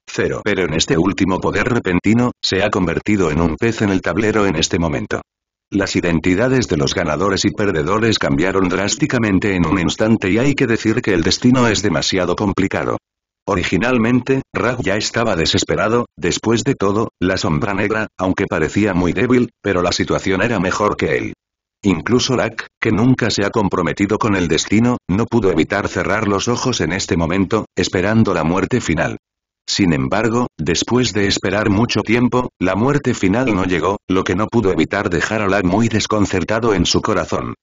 Cero. Pero en este último poder repentino, se ha convertido en un pez en el tablero en este momento. Las identidades de los ganadores y perdedores cambiaron drásticamente en un instante y hay que decir que el destino es demasiado complicado. Originalmente, Rag ya estaba desesperado, después de todo, la sombra negra, aunque parecía muy débil, pero la situación era mejor que él. Incluso Lack, que nunca se ha comprometido con el destino, no pudo evitar cerrar los ojos en este momento, esperando la muerte final. Sin embargo, después de esperar mucho tiempo, la muerte final no llegó, lo que no pudo evitar dejar a Lack muy desconcertado en su corazón.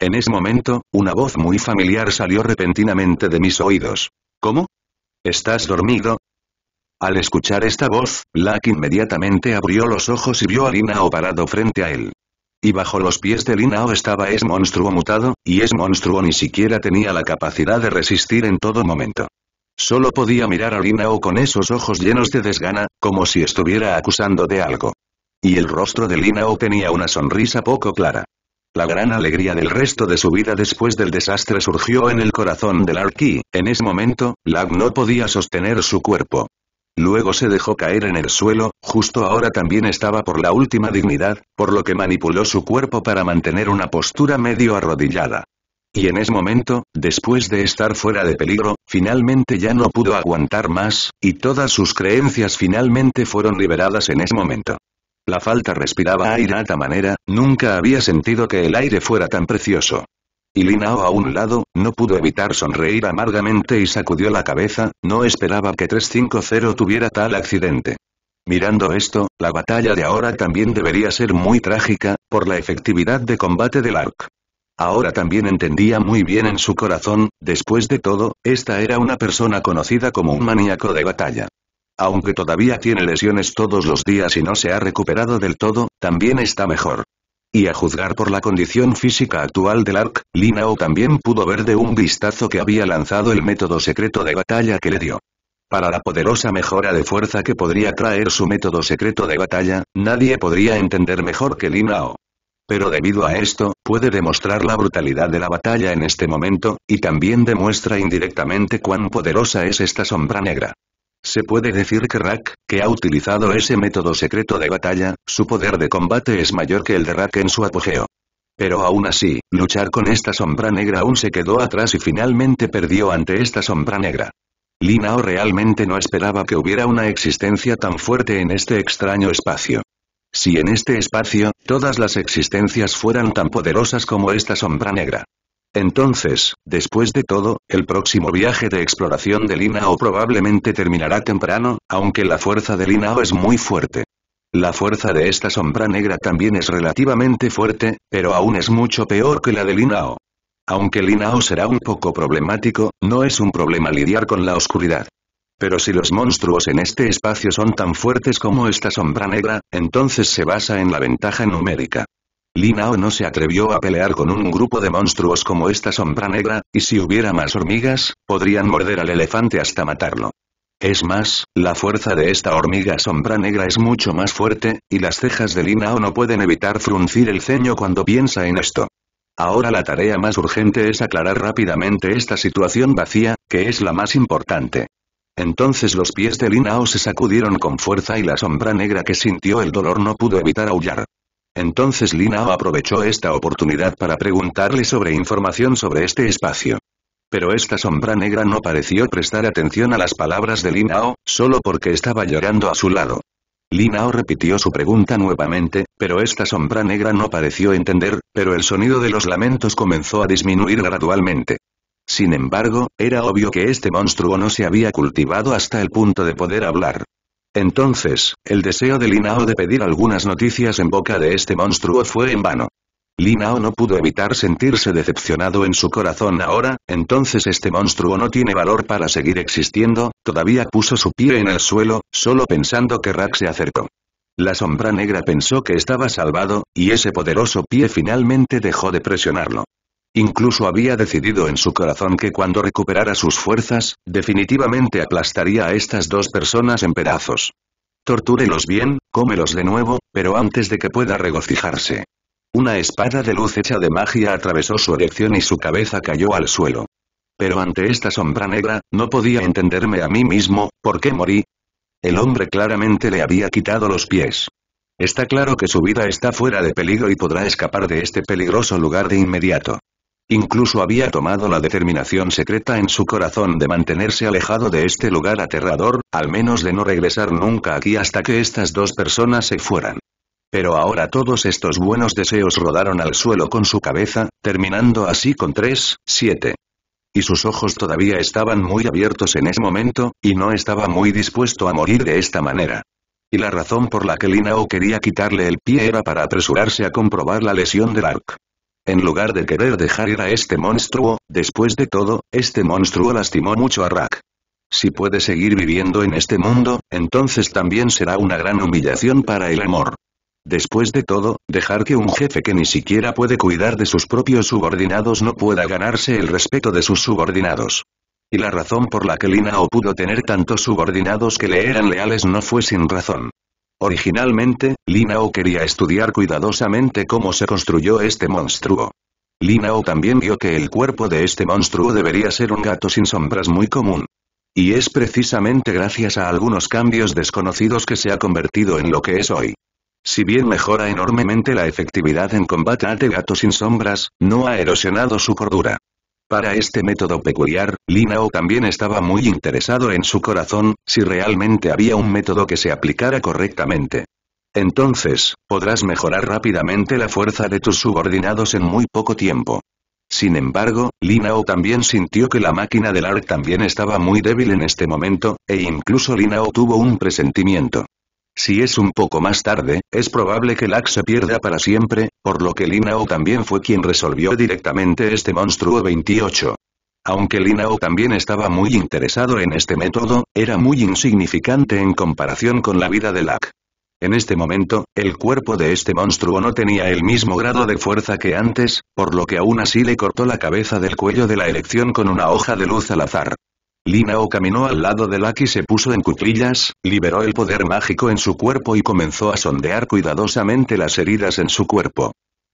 En ese momento, una voz muy familiar salió repentinamente de mis oídos. ¿Cómo? ¿Estás dormido? Al escuchar esta voz, Lack inmediatamente abrió los ojos y vio a Linao parado frente a él. Y bajo los pies de Linao estaba ese monstruo mutado, y ese monstruo ni siquiera tenía la capacidad de resistir en todo momento. Solo podía mirar a Linao con esos ojos llenos de desgana, como si estuviera acusando de algo. Y el rostro de Linao tenía una sonrisa poco clara. La gran alegría del resto de su vida después del desastre surgió en el corazón de Larky, en ese momento, Lag no podía sostener su cuerpo. Luego se dejó caer en el suelo, justo ahora también estaba por la última dignidad, por lo que manipuló su cuerpo para mantener una postura medio arrodillada. Y en ese momento, después de estar fuera de peligro, finalmente ya no pudo aguantar más, y todas sus creencias finalmente fueron liberadas en ese momento. La falta respiraba aire a manera, nunca había sentido que el aire fuera tan precioso. Y Linao a un lado, no pudo evitar sonreír amargamente y sacudió la cabeza, no esperaba que 350 tuviera tal accidente. Mirando esto, la batalla de ahora también debería ser muy trágica, por la efectividad de combate del ARC. Ahora también entendía muy bien en su corazón, después de todo, esta era una persona conocida como un maníaco de batalla. Aunque todavía tiene lesiones todos los días y no se ha recuperado del todo, también está mejor. Y a juzgar por la condición física actual del Ark, Linao también pudo ver de un vistazo que había lanzado el método secreto de batalla que le dio. Para la poderosa mejora de fuerza que podría traer su método secreto de batalla, nadie podría entender mejor que Linao. Pero debido a esto, puede demostrar la brutalidad de la batalla en este momento, y también demuestra indirectamente cuán poderosa es esta sombra negra. Se puede decir que Rack, que ha utilizado ese método secreto de batalla, su poder de combate es mayor que el de Rack en su apogeo. Pero aún así, luchar con esta sombra negra aún se quedó atrás y finalmente perdió ante esta sombra negra. Linao realmente no esperaba que hubiera una existencia tan fuerte en este extraño espacio. Si en este espacio, todas las existencias fueran tan poderosas como esta sombra negra. Entonces, después de todo, el próximo viaje de exploración de Linao probablemente terminará temprano, aunque la fuerza de Linao es muy fuerte. La fuerza de esta sombra negra también es relativamente fuerte, pero aún es mucho peor que la de Linao. Aunque Linao será un poco problemático, no es un problema lidiar con la oscuridad. Pero si los monstruos en este espacio son tan fuertes como esta sombra negra, entonces se basa en la ventaja numérica. Linao no se atrevió a pelear con un grupo de monstruos como esta sombra negra, y si hubiera más hormigas, podrían morder al elefante hasta matarlo. Es más, la fuerza de esta hormiga sombra negra es mucho más fuerte, y las cejas de Linao no pueden evitar fruncir el ceño cuando piensa en esto. Ahora la tarea más urgente es aclarar rápidamente esta situación vacía, que es la más importante. Entonces los pies de Linao se sacudieron con fuerza y la sombra negra que sintió el dolor no pudo evitar aullar. Entonces Linao aprovechó esta oportunidad para preguntarle sobre información sobre este espacio. Pero esta sombra negra no pareció prestar atención a las palabras de Linao, solo porque estaba llorando a su lado. Linao repitió su pregunta nuevamente, pero esta sombra negra no pareció entender, pero el sonido de los lamentos comenzó a disminuir gradualmente. Sin embargo, era obvio que este monstruo no se había cultivado hasta el punto de poder hablar. Entonces, el deseo de Linao de pedir algunas noticias en boca de este monstruo fue en vano. Linao no pudo evitar sentirse decepcionado en su corazón ahora, entonces este monstruo no tiene valor para seguir existiendo, todavía puso su pie en el suelo, solo pensando que Rack se acercó. La sombra negra pensó que estaba salvado, y ese poderoso pie finalmente dejó de presionarlo. Incluso había decidido en su corazón que cuando recuperara sus fuerzas, definitivamente aplastaría a estas dos personas en pedazos. Tortúrelos bien, cómelos de nuevo, pero antes de que pueda regocijarse. Una espada de luz hecha de magia atravesó su erección y su cabeza cayó al suelo. Pero ante esta sombra negra, no podía entenderme a mí mismo, ¿por qué morí? El hombre claramente le había quitado los pies. Está claro que su vida está fuera de peligro y podrá escapar de este peligroso lugar de inmediato. Incluso había tomado la determinación secreta en su corazón de mantenerse alejado de este lugar aterrador, al menos de no regresar nunca aquí hasta que estas dos personas se fueran. Pero ahora todos estos buenos deseos rodaron al suelo con su cabeza, terminando así con tres, siete. Y sus ojos todavía estaban muy abiertos en ese momento, y no estaba muy dispuesto a morir de esta manera. Y la razón por la que Linao quería quitarle el pie era para apresurarse a comprobar la lesión de Ark. En lugar de querer dejar ir a este monstruo, después de todo, este monstruo lastimó mucho a Rack. Si puede seguir viviendo en este mundo, entonces también será una gran humillación para el amor. Después de todo, dejar que un jefe que ni siquiera puede cuidar de sus propios subordinados no pueda ganarse el respeto de sus subordinados. Y la razón por la que Linao pudo tener tantos subordinados que le eran leales no fue sin razón. Originalmente, Linao quería estudiar cuidadosamente cómo se construyó este monstruo. Linao también vio que el cuerpo de este monstruo debería ser un gato sin sombras muy común. Y es precisamente gracias a algunos cambios desconocidos que se ha convertido en lo que es hoy. Si bien mejora enormemente la efectividad en combate ante gato sin sombras, no ha erosionado su cordura. Para este método peculiar, Linao también estaba muy interesado en su corazón, si realmente había un método que se aplicara correctamente. Entonces, podrás mejorar rápidamente la fuerza de tus subordinados en muy poco tiempo. Sin embargo, Linao también sintió que la máquina del ARC también estaba muy débil en este momento, e incluso Linao tuvo un presentimiento. Si es un poco más tarde, es probable que Lack se pierda para siempre, por lo que Linao también fue quien resolvió directamente este monstruo 28. Aunque Linao también estaba muy interesado en este método, era muy insignificante en comparación con la vida de Lack. En este momento, el cuerpo de este monstruo no tenía el mismo grado de fuerza que antes, por lo que aún así le cortó la cabeza del cuello de la elección con una hoja de luz al azar. Linao caminó al lado de Lack y se puso en cuclillas, liberó el poder mágico en su cuerpo y comenzó a sondear cuidadosamente las heridas en su cuerpo.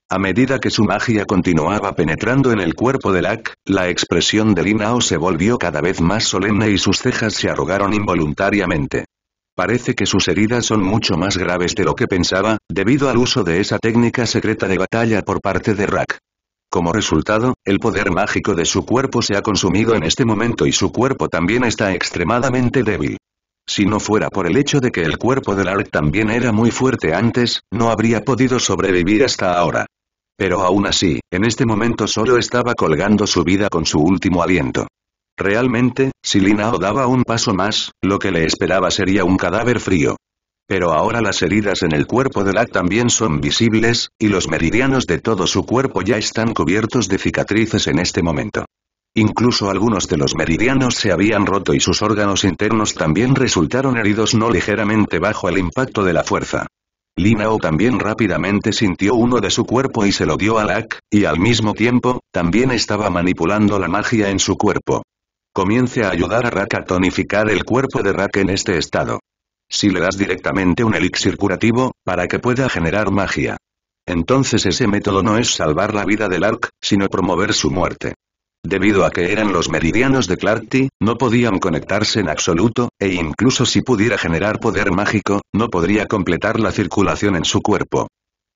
A medida que su magia continuaba penetrando en el cuerpo de Lack, la expresión de Linao se volvió cada vez más solemne y sus cejas se arrogaron involuntariamente. Parece que sus heridas son mucho más graves de lo que pensaba, debido al uso de esa técnica secreta de batalla por parte de Rack. Como resultado, el poder mágico de su cuerpo se ha consumido en este momento y su cuerpo también está extremadamente débil. Si no fuera por el hecho de que el cuerpo de Lark también era muy fuerte antes, no habría podido sobrevivir hasta ahora. Pero aún así, en este momento solo estaba colgando su vida con su último aliento. Realmente, si Linao daba un paso más, lo que le esperaba sería un cadáver frío. Pero ahora las heridas en el cuerpo de Lat también son visibles, y los meridianos de todo su cuerpo ya están cubiertos de cicatrices en este momento. Incluso algunos de los meridianos se habían roto y sus órganos internos también resultaron heridos no ligeramente bajo el impacto de la fuerza. Linao también rápidamente sintió uno de su cuerpo y se lo dio a Lack, y al mismo tiempo, también estaba manipulando la magia en su cuerpo. Comience a ayudar a Rak a tonificar el cuerpo de Rak en este estado. Si le das directamente un elixir curativo, para que pueda generar magia. Entonces ese método no es salvar la vida del Ark, sino promover su muerte. Debido a que eran los meridianos de Clarty, no podían conectarse en absoluto, e incluso si pudiera generar poder mágico, no podría completar la circulación en su cuerpo.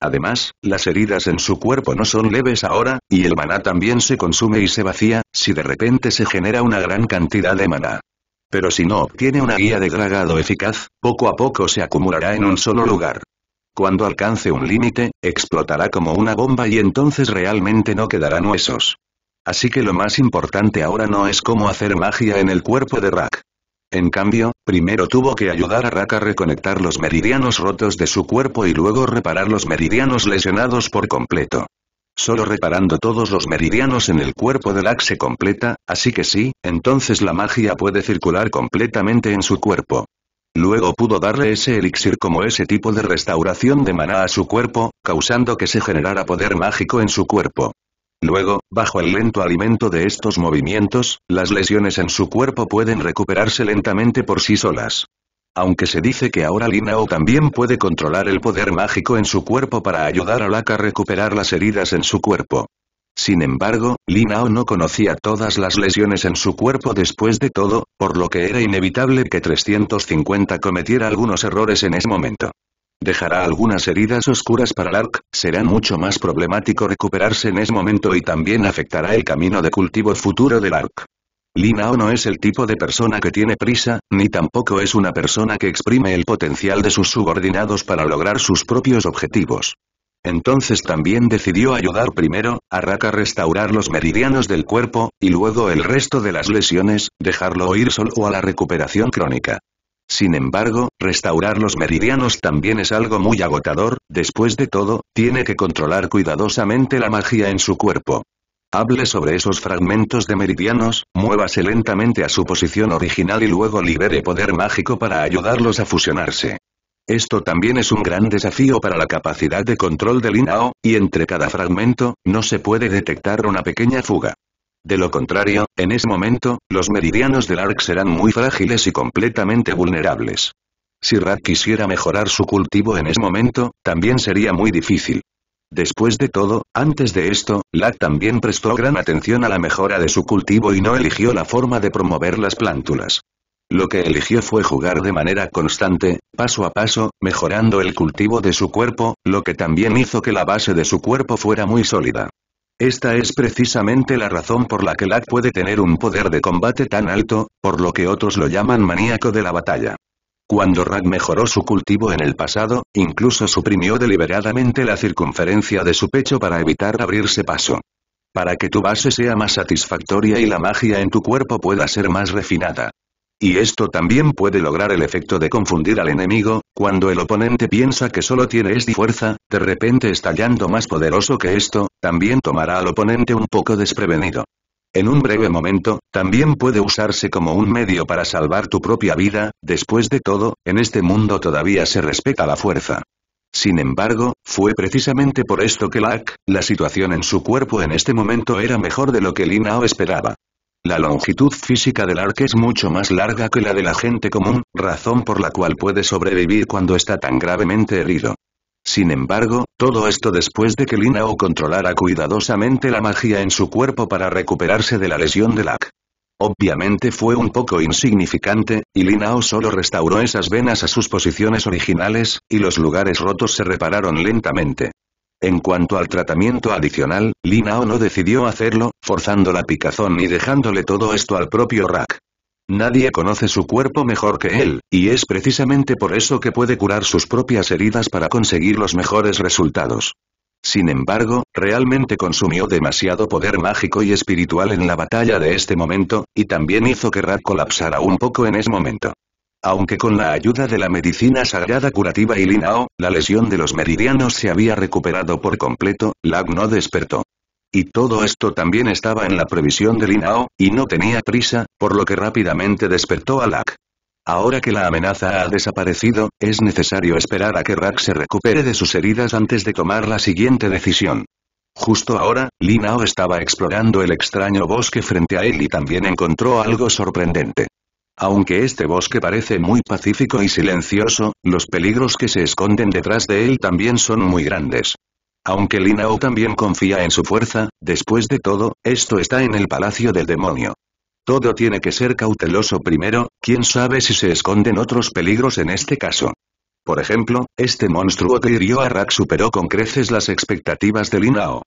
Además, las heridas en su cuerpo no son leves ahora, y el maná también se consume y se vacía, si de repente se genera una gran cantidad de maná. Pero si no obtiene una guía de dragado eficaz, poco a poco se acumulará en un solo lugar. Cuando alcance un límite, explotará como una bomba y entonces realmente no quedarán huesos. Así que lo más importante ahora no es cómo hacer magia en el cuerpo de Rak. En cambio, primero tuvo que ayudar a Rak a reconectar los meridianos rotos de su cuerpo y luego reparar los meridianos lesionados por completo solo reparando todos los meridianos en el cuerpo del axe completa, así que sí, entonces la magia puede circular completamente en su cuerpo. Luego pudo darle ese elixir como ese tipo de restauración de maná a su cuerpo, causando que se generara poder mágico en su cuerpo. Luego, bajo el lento alimento de estos movimientos, las lesiones en su cuerpo pueden recuperarse lentamente por sí solas aunque se dice que ahora Linao también puede controlar el poder mágico en su cuerpo para ayudar a Laka a recuperar las heridas en su cuerpo. Sin embargo, Linao no conocía todas las lesiones en su cuerpo después de todo, por lo que era inevitable que 350 cometiera algunos errores en ese momento. Dejará algunas heridas oscuras para Lark, será mucho más problemático recuperarse en ese momento y también afectará el camino de cultivo futuro de Lark. Linao no es el tipo de persona que tiene prisa, ni tampoco es una persona que exprime el potencial de sus subordinados para lograr sus propios objetivos. Entonces también decidió ayudar primero, a Raka restaurar los meridianos del cuerpo, y luego el resto de las lesiones, dejarlo ir solo a la recuperación crónica. Sin embargo, restaurar los meridianos también es algo muy agotador, después de todo, tiene que controlar cuidadosamente la magia en su cuerpo hable sobre esos fragmentos de meridianos, muévase lentamente a su posición original y luego libere poder mágico para ayudarlos a fusionarse. Esto también es un gran desafío para la capacidad de control del INAO, y entre cada fragmento, no se puede detectar una pequeña fuga. De lo contrario, en ese momento, los meridianos del ARC serán muy frágiles y completamente vulnerables. Si Rat quisiera mejorar su cultivo en ese momento, también sería muy difícil. Después de todo, antes de esto, Lack también prestó gran atención a la mejora de su cultivo y no eligió la forma de promover las plántulas. Lo que eligió fue jugar de manera constante, paso a paso, mejorando el cultivo de su cuerpo, lo que también hizo que la base de su cuerpo fuera muy sólida. Esta es precisamente la razón por la que Lack puede tener un poder de combate tan alto, por lo que otros lo llaman maníaco de la batalla. Cuando Rag mejoró su cultivo en el pasado, incluso suprimió deliberadamente la circunferencia de su pecho para evitar abrirse paso. Para que tu base sea más satisfactoria y la magia en tu cuerpo pueda ser más refinada. Y esto también puede lograr el efecto de confundir al enemigo, cuando el oponente piensa que solo tiene esta fuerza, de repente estallando más poderoso que esto, también tomará al oponente un poco desprevenido en un breve momento, también puede usarse como un medio para salvar tu propia vida, después de todo, en este mundo todavía se respeta la fuerza. Sin embargo, fue precisamente por esto que Lack, la situación en su cuerpo en este momento era mejor de lo que Linao esperaba. La longitud física del arc es mucho más larga que la de la gente común, razón por la cual puede sobrevivir cuando está tan gravemente herido. Sin embargo, todo esto después de que Linao controlara cuidadosamente la magia en su cuerpo para recuperarse de la lesión de Lack. Obviamente fue un poco insignificante, y Linao solo restauró esas venas a sus posiciones originales, y los lugares rotos se repararon lentamente. En cuanto al tratamiento adicional, Linao no decidió hacerlo, forzando la picazón y dejándole todo esto al propio Rack. Nadie conoce su cuerpo mejor que él, y es precisamente por eso que puede curar sus propias heridas para conseguir los mejores resultados. Sin embargo, realmente consumió demasiado poder mágico y espiritual en la batalla de este momento, y también hizo que Rat colapsara un poco en ese momento. Aunque con la ayuda de la medicina sagrada curativa y Linao, la lesión de los meridianos se había recuperado por completo, Lag no despertó. Y todo esto también estaba en la previsión de Linao, y no tenía prisa, por lo que rápidamente despertó a Lack. Ahora que la amenaza ha desaparecido, es necesario esperar a que Rack se recupere de sus heridas antes de tomar la siguiente decisión. Justo ahora, Linao estaba explorando el extraño bosque frente a él y también encontró algo sorprendente. Aunque este bosque parece muy pacífico y silencioso, los peligros que se esconden detrás de él también son muy grandes. Aunque Linao también confía en su fuerza, después de todo, esto está en el palacio del demonio. Todo tiene que ser cauteloso primero, quién sabe si se esconden otros peligros en este caso. Por ejemplo, este monstruo que hirió a Rak superó con creces las expectativas de Linao.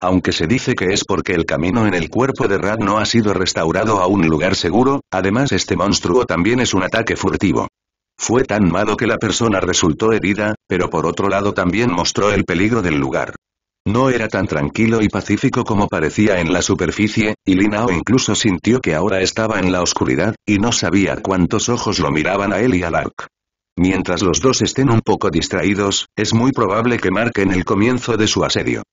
Aunque se dice que es porque el camino en el cuerpo de Rak no ha sido restaurado a un lugar seguro, además este monstruo también es un ataque furtivo. Fue tan malo que la persona resultó herida, pero por otro lado también mostró el peligro del lugar. No era tan tranquilo y pacífico como parecía en la superficie, y Linao incluso sintió que ahora estaba en la oscuridad, y no sabía cuántos ojos lo miraban a él y a Lark. Mientras los dos estén un poco distraídos, es muy probable que marquen el comienzo de su asedio.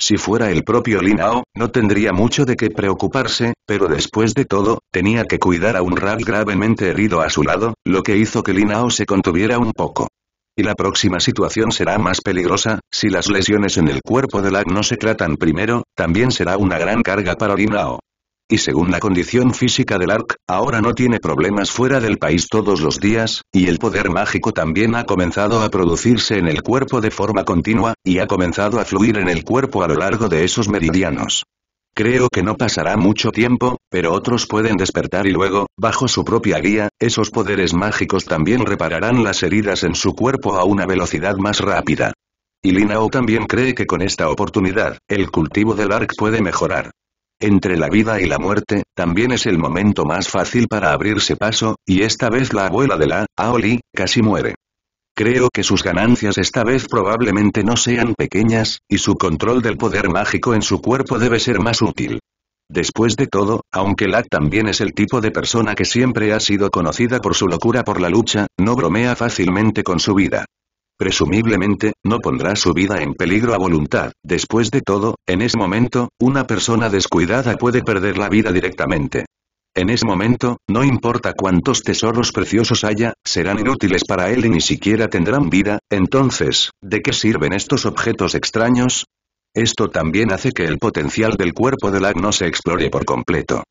Si fuera el propio Linao, no tendría mucho de qué preocuparse, pero después de todo, tenía que cuidar a un rat gravemente herido a su lado, lo que hizo que Linao se contuviera un poco. Y la próxima situación será más peligrosa, si las lesiones en el cuerpo de Lag no se tratan primero, también será una gran carga para Linao y según la condición física del Arc, ahora no tiene problemas fuera del país todos los días, y el poder mágico también ha comenzado a producirse en el cuerpo de forma continua, y ha comenzado a fluir en el cuerpo a lo largo de esos meridianos. Creo que no pasará mucho tiempo, pero otros pueden despertar y luego, bajo su propia guía, esos poderes mágicos también repararán las heridas en su cuerpo a una velocidad más rápida. Y Linao también cree que con esta oportunidad, el cultivo del Arc puede mejorar. Entre la vida y la muerte, también es el momento más fácil para abrirse paso, y esta vez la abuela de la, Aoli, casi muere. Creo que sus ganancias esta vez probablemente no sean pequeñas, y su control del poder mágico en su cuerpo debe ser más útil. Después de todo, aunque la también es el tipo de persona que siempre ha sido conocida por su locura por la lucha, no bromea fácilmente con su vida. Presumiblemente, no pondrá su vida en peligro a voluntad. Después de todo, en ese momento, una persona descuidada puede perder la vida directamente. En ese momento, no importa cuántos tesoros preciosos haya, serán inútiles para él y ni siquiera tendrán vida, entonces, ¿de qué sirven estos objetos extraños? Esto también hace que el potencial del cuerpo del no se explore por completo.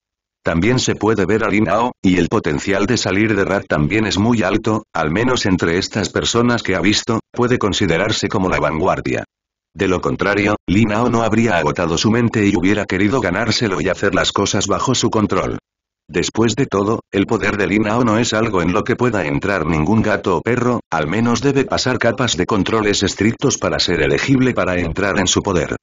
También se puede ver a Linao, y el potencial de salir de Rat también es muy alto, al menos entre estas personas que ha visto, puede considerarse como la vanguardia. De lo contrario, Linao no habría agotado su mente y hubiera querido ganárselo y hacer las cosas bajo su control. Después de todo, el poder de Linao no es algo en lo que pueda entrar ningún gato o perro, al menos debe pasar capas de controles estrictos para ser elegible para entrar en su poder.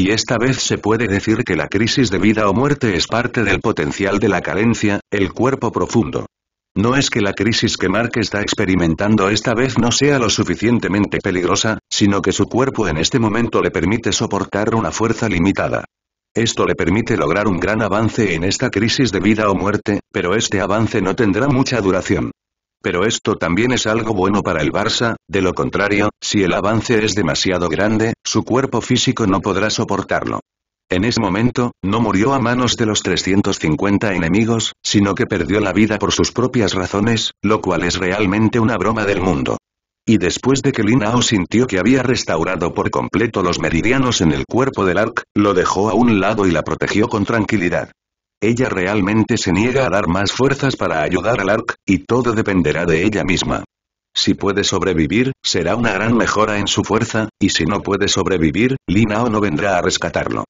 Y esta vez se puede decir que la crisis de vida o muerte es parte del potencial de la carencia, el cuerpo profundo. No es que la crisis que Mark está experimentando esta vez no sea lo suficientemente peligrosa, sino que su cuerpo en este momento le permite soportar una fuerza limitada. Esto le permite lograr un gran avance en esta crisis de vida o muerte, pero este avance no tendrá mucha duración. Pero esto también es algo bueno para el Barça, de lo contrario, si el avance es demasiado grande, su cuerpo físico no podrá soportarlo. En ese momento, no murió a manos de los 350 enemigos, sino que perdió la vida por sus propias razones, lo cual es realmente una broma del mundo. Y después de que Linao sintió que había restaurado por completo los meridianos en el cuerpo del Ark, lo dejó a un lado y la protegió con tranquilidad. Ella realmente se niega a dar más fuerzas para ayudar al Ark, y todo dependerá de ella misma. Si puede sobrevivir, será una gran mejora en su fuerza, y si no puede sobrevivir, Linao no vendrá a rescatarlo.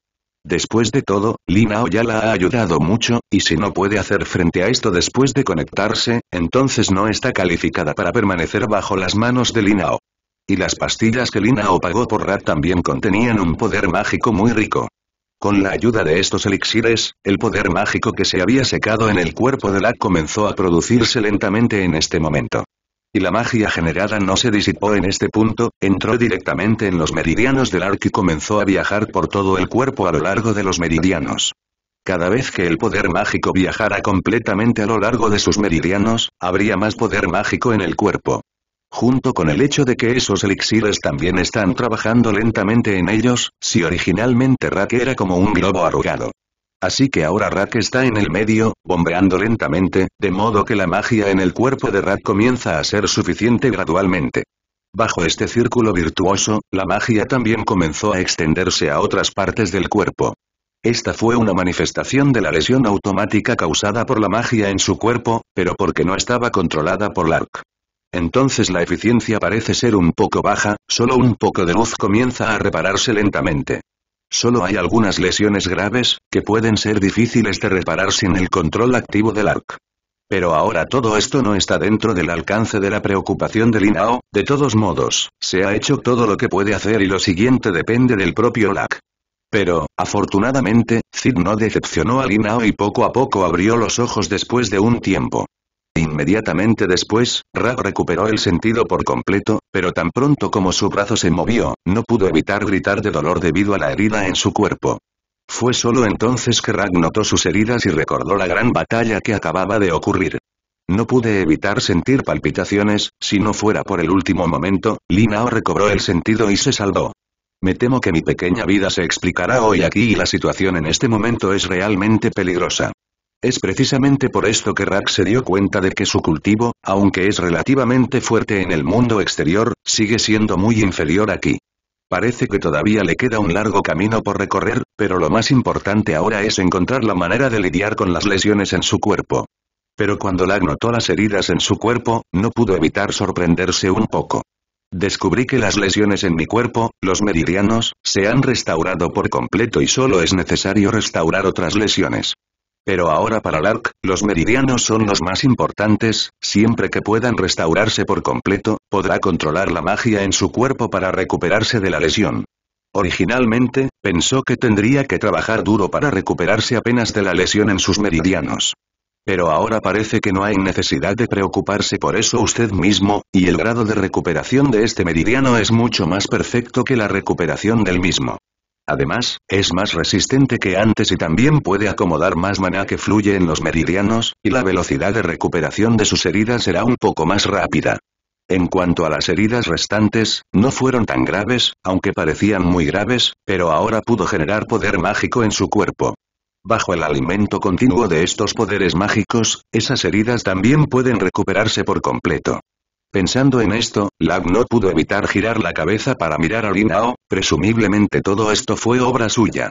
Después de todo, Linao ya la ha ayudado mucho, y si no puede hacer frente a esto después de conectarse, entonces no está calificada para permanecer bajo las manos de Linao. Y las pastillas que Linao pagó por Rat también contenían un poder mágico muy rico. Con la ayuda de estos elixires, el poder mágico que se había secado en el cuerpo de arco comenzó a producirse lentamente en este momento. Y la magia generada no se disipó en este punto, entró directamente en los meridianos del arco y comenzó a viajar por todo el cuerpo a lo largo de los meridianos. Cada vez que el poder mágico viajara completamente a lo largo de sus meridianos, habría más poder mágico en el cuerpo. Junto con el hecho de que esos elixires también están trabajando lentamente en ellos, si originalmente Rack era como un globo arrugado. Así que ahora Rack está en el medio, bombeando lentamente, de modo que la magia en el cuerpo de Rack comienza a ser suficiente gradualmente. Bajo este círculo virtuoso, la magia también comenzó a extenderse a otras partes del cuerpo. Esta fue una manifestación de la lesión automática causada por la magia en su cuerpo, pero porque no estaba controlada por Lark. Entonces la eficiencia parece ser un poco baja, solo un poco de luz comienza a repararse lentamente. Solo hay algunas lesiones graves, que pueden ser difíciles de reparar sin el control activo del ARC. Pero ahora todo esto no está dentro del alcance de la preocupación de Linao, de todos modos, se ha hecho todo lo que puede hacer y lo siguiente depende del propio LAC. Pero, afortunadamente, Cid no decepcionó a Linao y poco a poco abrió los ojos después de un tiempo. Inmediatamente después, Rag recuperó el sentido por completo, pero tan pronto como su brazo se movió, no pudo evitar gritar de dolor debido a la herida en su cuerpo. Fue solo entonces que Rag notó sus heridas y recordó la gran batalla que acababa de ocurrir. No pude evitar sentir palpitaciones, si no fuera por el último momento, Linao recobró el sentido y se salvó. Me temo que mi pequeña vida se explicará hoy aquí y la situación en este momento es realmente peligrosa. Es precisamente por esto que Rack se dio cuenta de que su cultivo, aunque es relativamente fuerte en el mundo exterior, sigue siendo muy inferior aquí. Parece que todavía le queda un largo camino por recorrer, pero lo más importante ahora es encontrar la manera de lidiar con las lesiones en su cuerpo. Pero cuando Lag notó las heridas en su cuerpo, no pudo evitar sorprenderse un poco. Descubrí que las lesiones en mi cuerpo, los meridianos, se han restaurado por completo y solo es necesario restaurar otras lesiones. Pero ahora para Lark, los meridianos son los más importantes, siempre que puedan restaurarse por completo, podrá controlar la magia en su cuerpo para recuperarse de la lesión. Originalmente, pensó que tendría que trabajar duro para recuperarse apenas de la lesión en sus meridianos. Pero ahora parece que no hay necesidad de preocuparse por eso usted mismo, y el grado de recuperación de este meridiano es mucho más perfecto que la recuperación del mismo. Además, es más resistente que antes y también puede acomodar más maná que fluye en los meridianos, y la velocidad de recuperación de sus heridas será un poco más rápida. En cuanto a las heridas restantes, no fueron tan graves, aunque parecían muy graves, pero ahora pudo generar poder mágico en su cuerpo. Bajo el alimento continuo de estos poderes mágicos, esas heridas también pueden recuperarse por completo. Pensando en esto, Lag no pudo evitar girar la cabeza para mirar a Linao, presumiblemente todo esto fue obra suya.